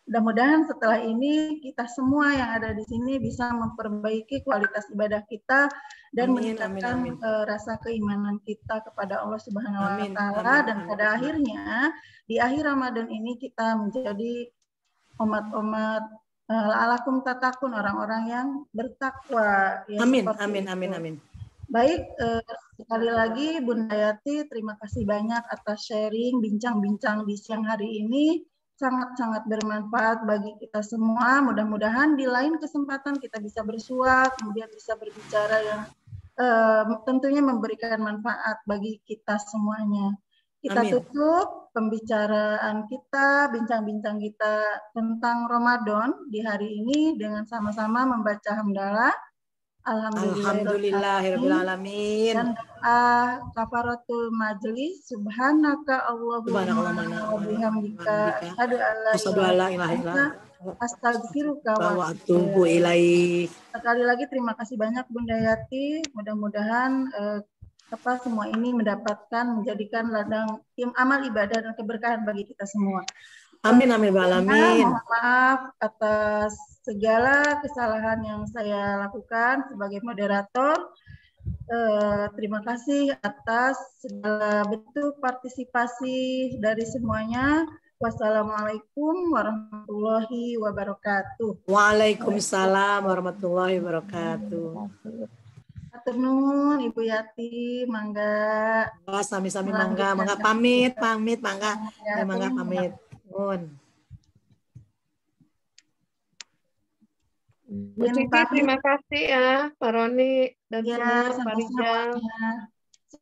Mudah-mudahan setelah ini kita semua yang ada di sini bisa memperbaiki kualitas ibadah kita dan amin, meningkatkan eh, rasa keimanan kita kepada Allah Subhanahu wa taala dan pada amin. akhirnya di akhir Ramadan ini kita menjadi umat-umat eh, la'alakum tatakun orang-orang yang bertakwa. Ya, amin, amin, amin, amin, amin. Baik, eh, sekali lagi Bunda Yati, terima kasih banyak atas sharing, bincang-bincang di siang hari ini. Sangat-sangat bermanfaat bagi kita semua. Mudah-mudahan di lain kesempatan kita bisa bersua, kemudian bisa berbicara yang eh, tentunya memberikan manfaat bagi kita semuanya. Kita Amin. tutup pembicaraan kita, bincang-bincang kita tentang Ramadan di hari ini dengan sama-sama membaca hamdalah. Alhamdulillah. Alhamdulillahirrahmanirrahim. Ya dan uh, kafaratul majlis subhanaka Allahumma wa bihamdika asyhadu an la ilaha illa astagfiruka wa atubu ilaik. Sekali lagi terima kasih banyak Bunda Yati. Mudah-mudahan uh, apa semua ini mendapatkan menjadikan ladang tim amal ibadah dan keberkahan bagi kita semua. Amin amin balamin. maaf atas segala kesalahan yang saya lakukan sebagai moderator. Eh, terima kasih atas segala bentuk partisipasi dari semuanya. Wassalamualaikum warahmatullahi wabarakatuh. Waalaikumsalam warahmatullahi wabarakatuh. Ternun, Ibu Yati, mangga. Oh, sami-sami mangga, mangga pamit, pamit, mangga, ya, mangga pamit. Pun. Bu Cici, terima kasih ya Pak Roni dan ya, semua Pak Rijal.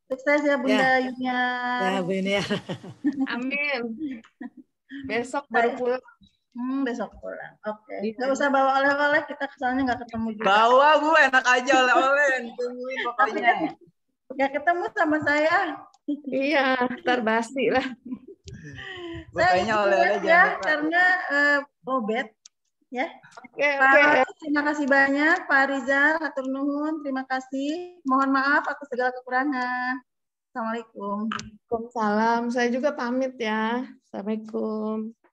Sukses ya Bunda ya. Yunya. Ya, Bu Yunya. Amin. Besok baru pulang. Hmm, besok pulang. Oke. Okay. Iya. Gak usah bawa oleh-oleh, kita kesannya nggak ketemu juga. Bawa Bu, enak aja oleh-oleh. Tungguin pokoknya. Kan Gak ketemu sama saya. Iya, ntar basi lah. Saya oleh-oleh ya, karena uh, eh, lobet. Oh, Ya. Oke, okay, Okay. Terima kasih banyak Pak Riza atur nuhun, terima kasih. Mohon maaf atas segala kekurangan. Assalamualaikum. Waalaikumsalam. Saya juga pamit ya. Assalamualaikum.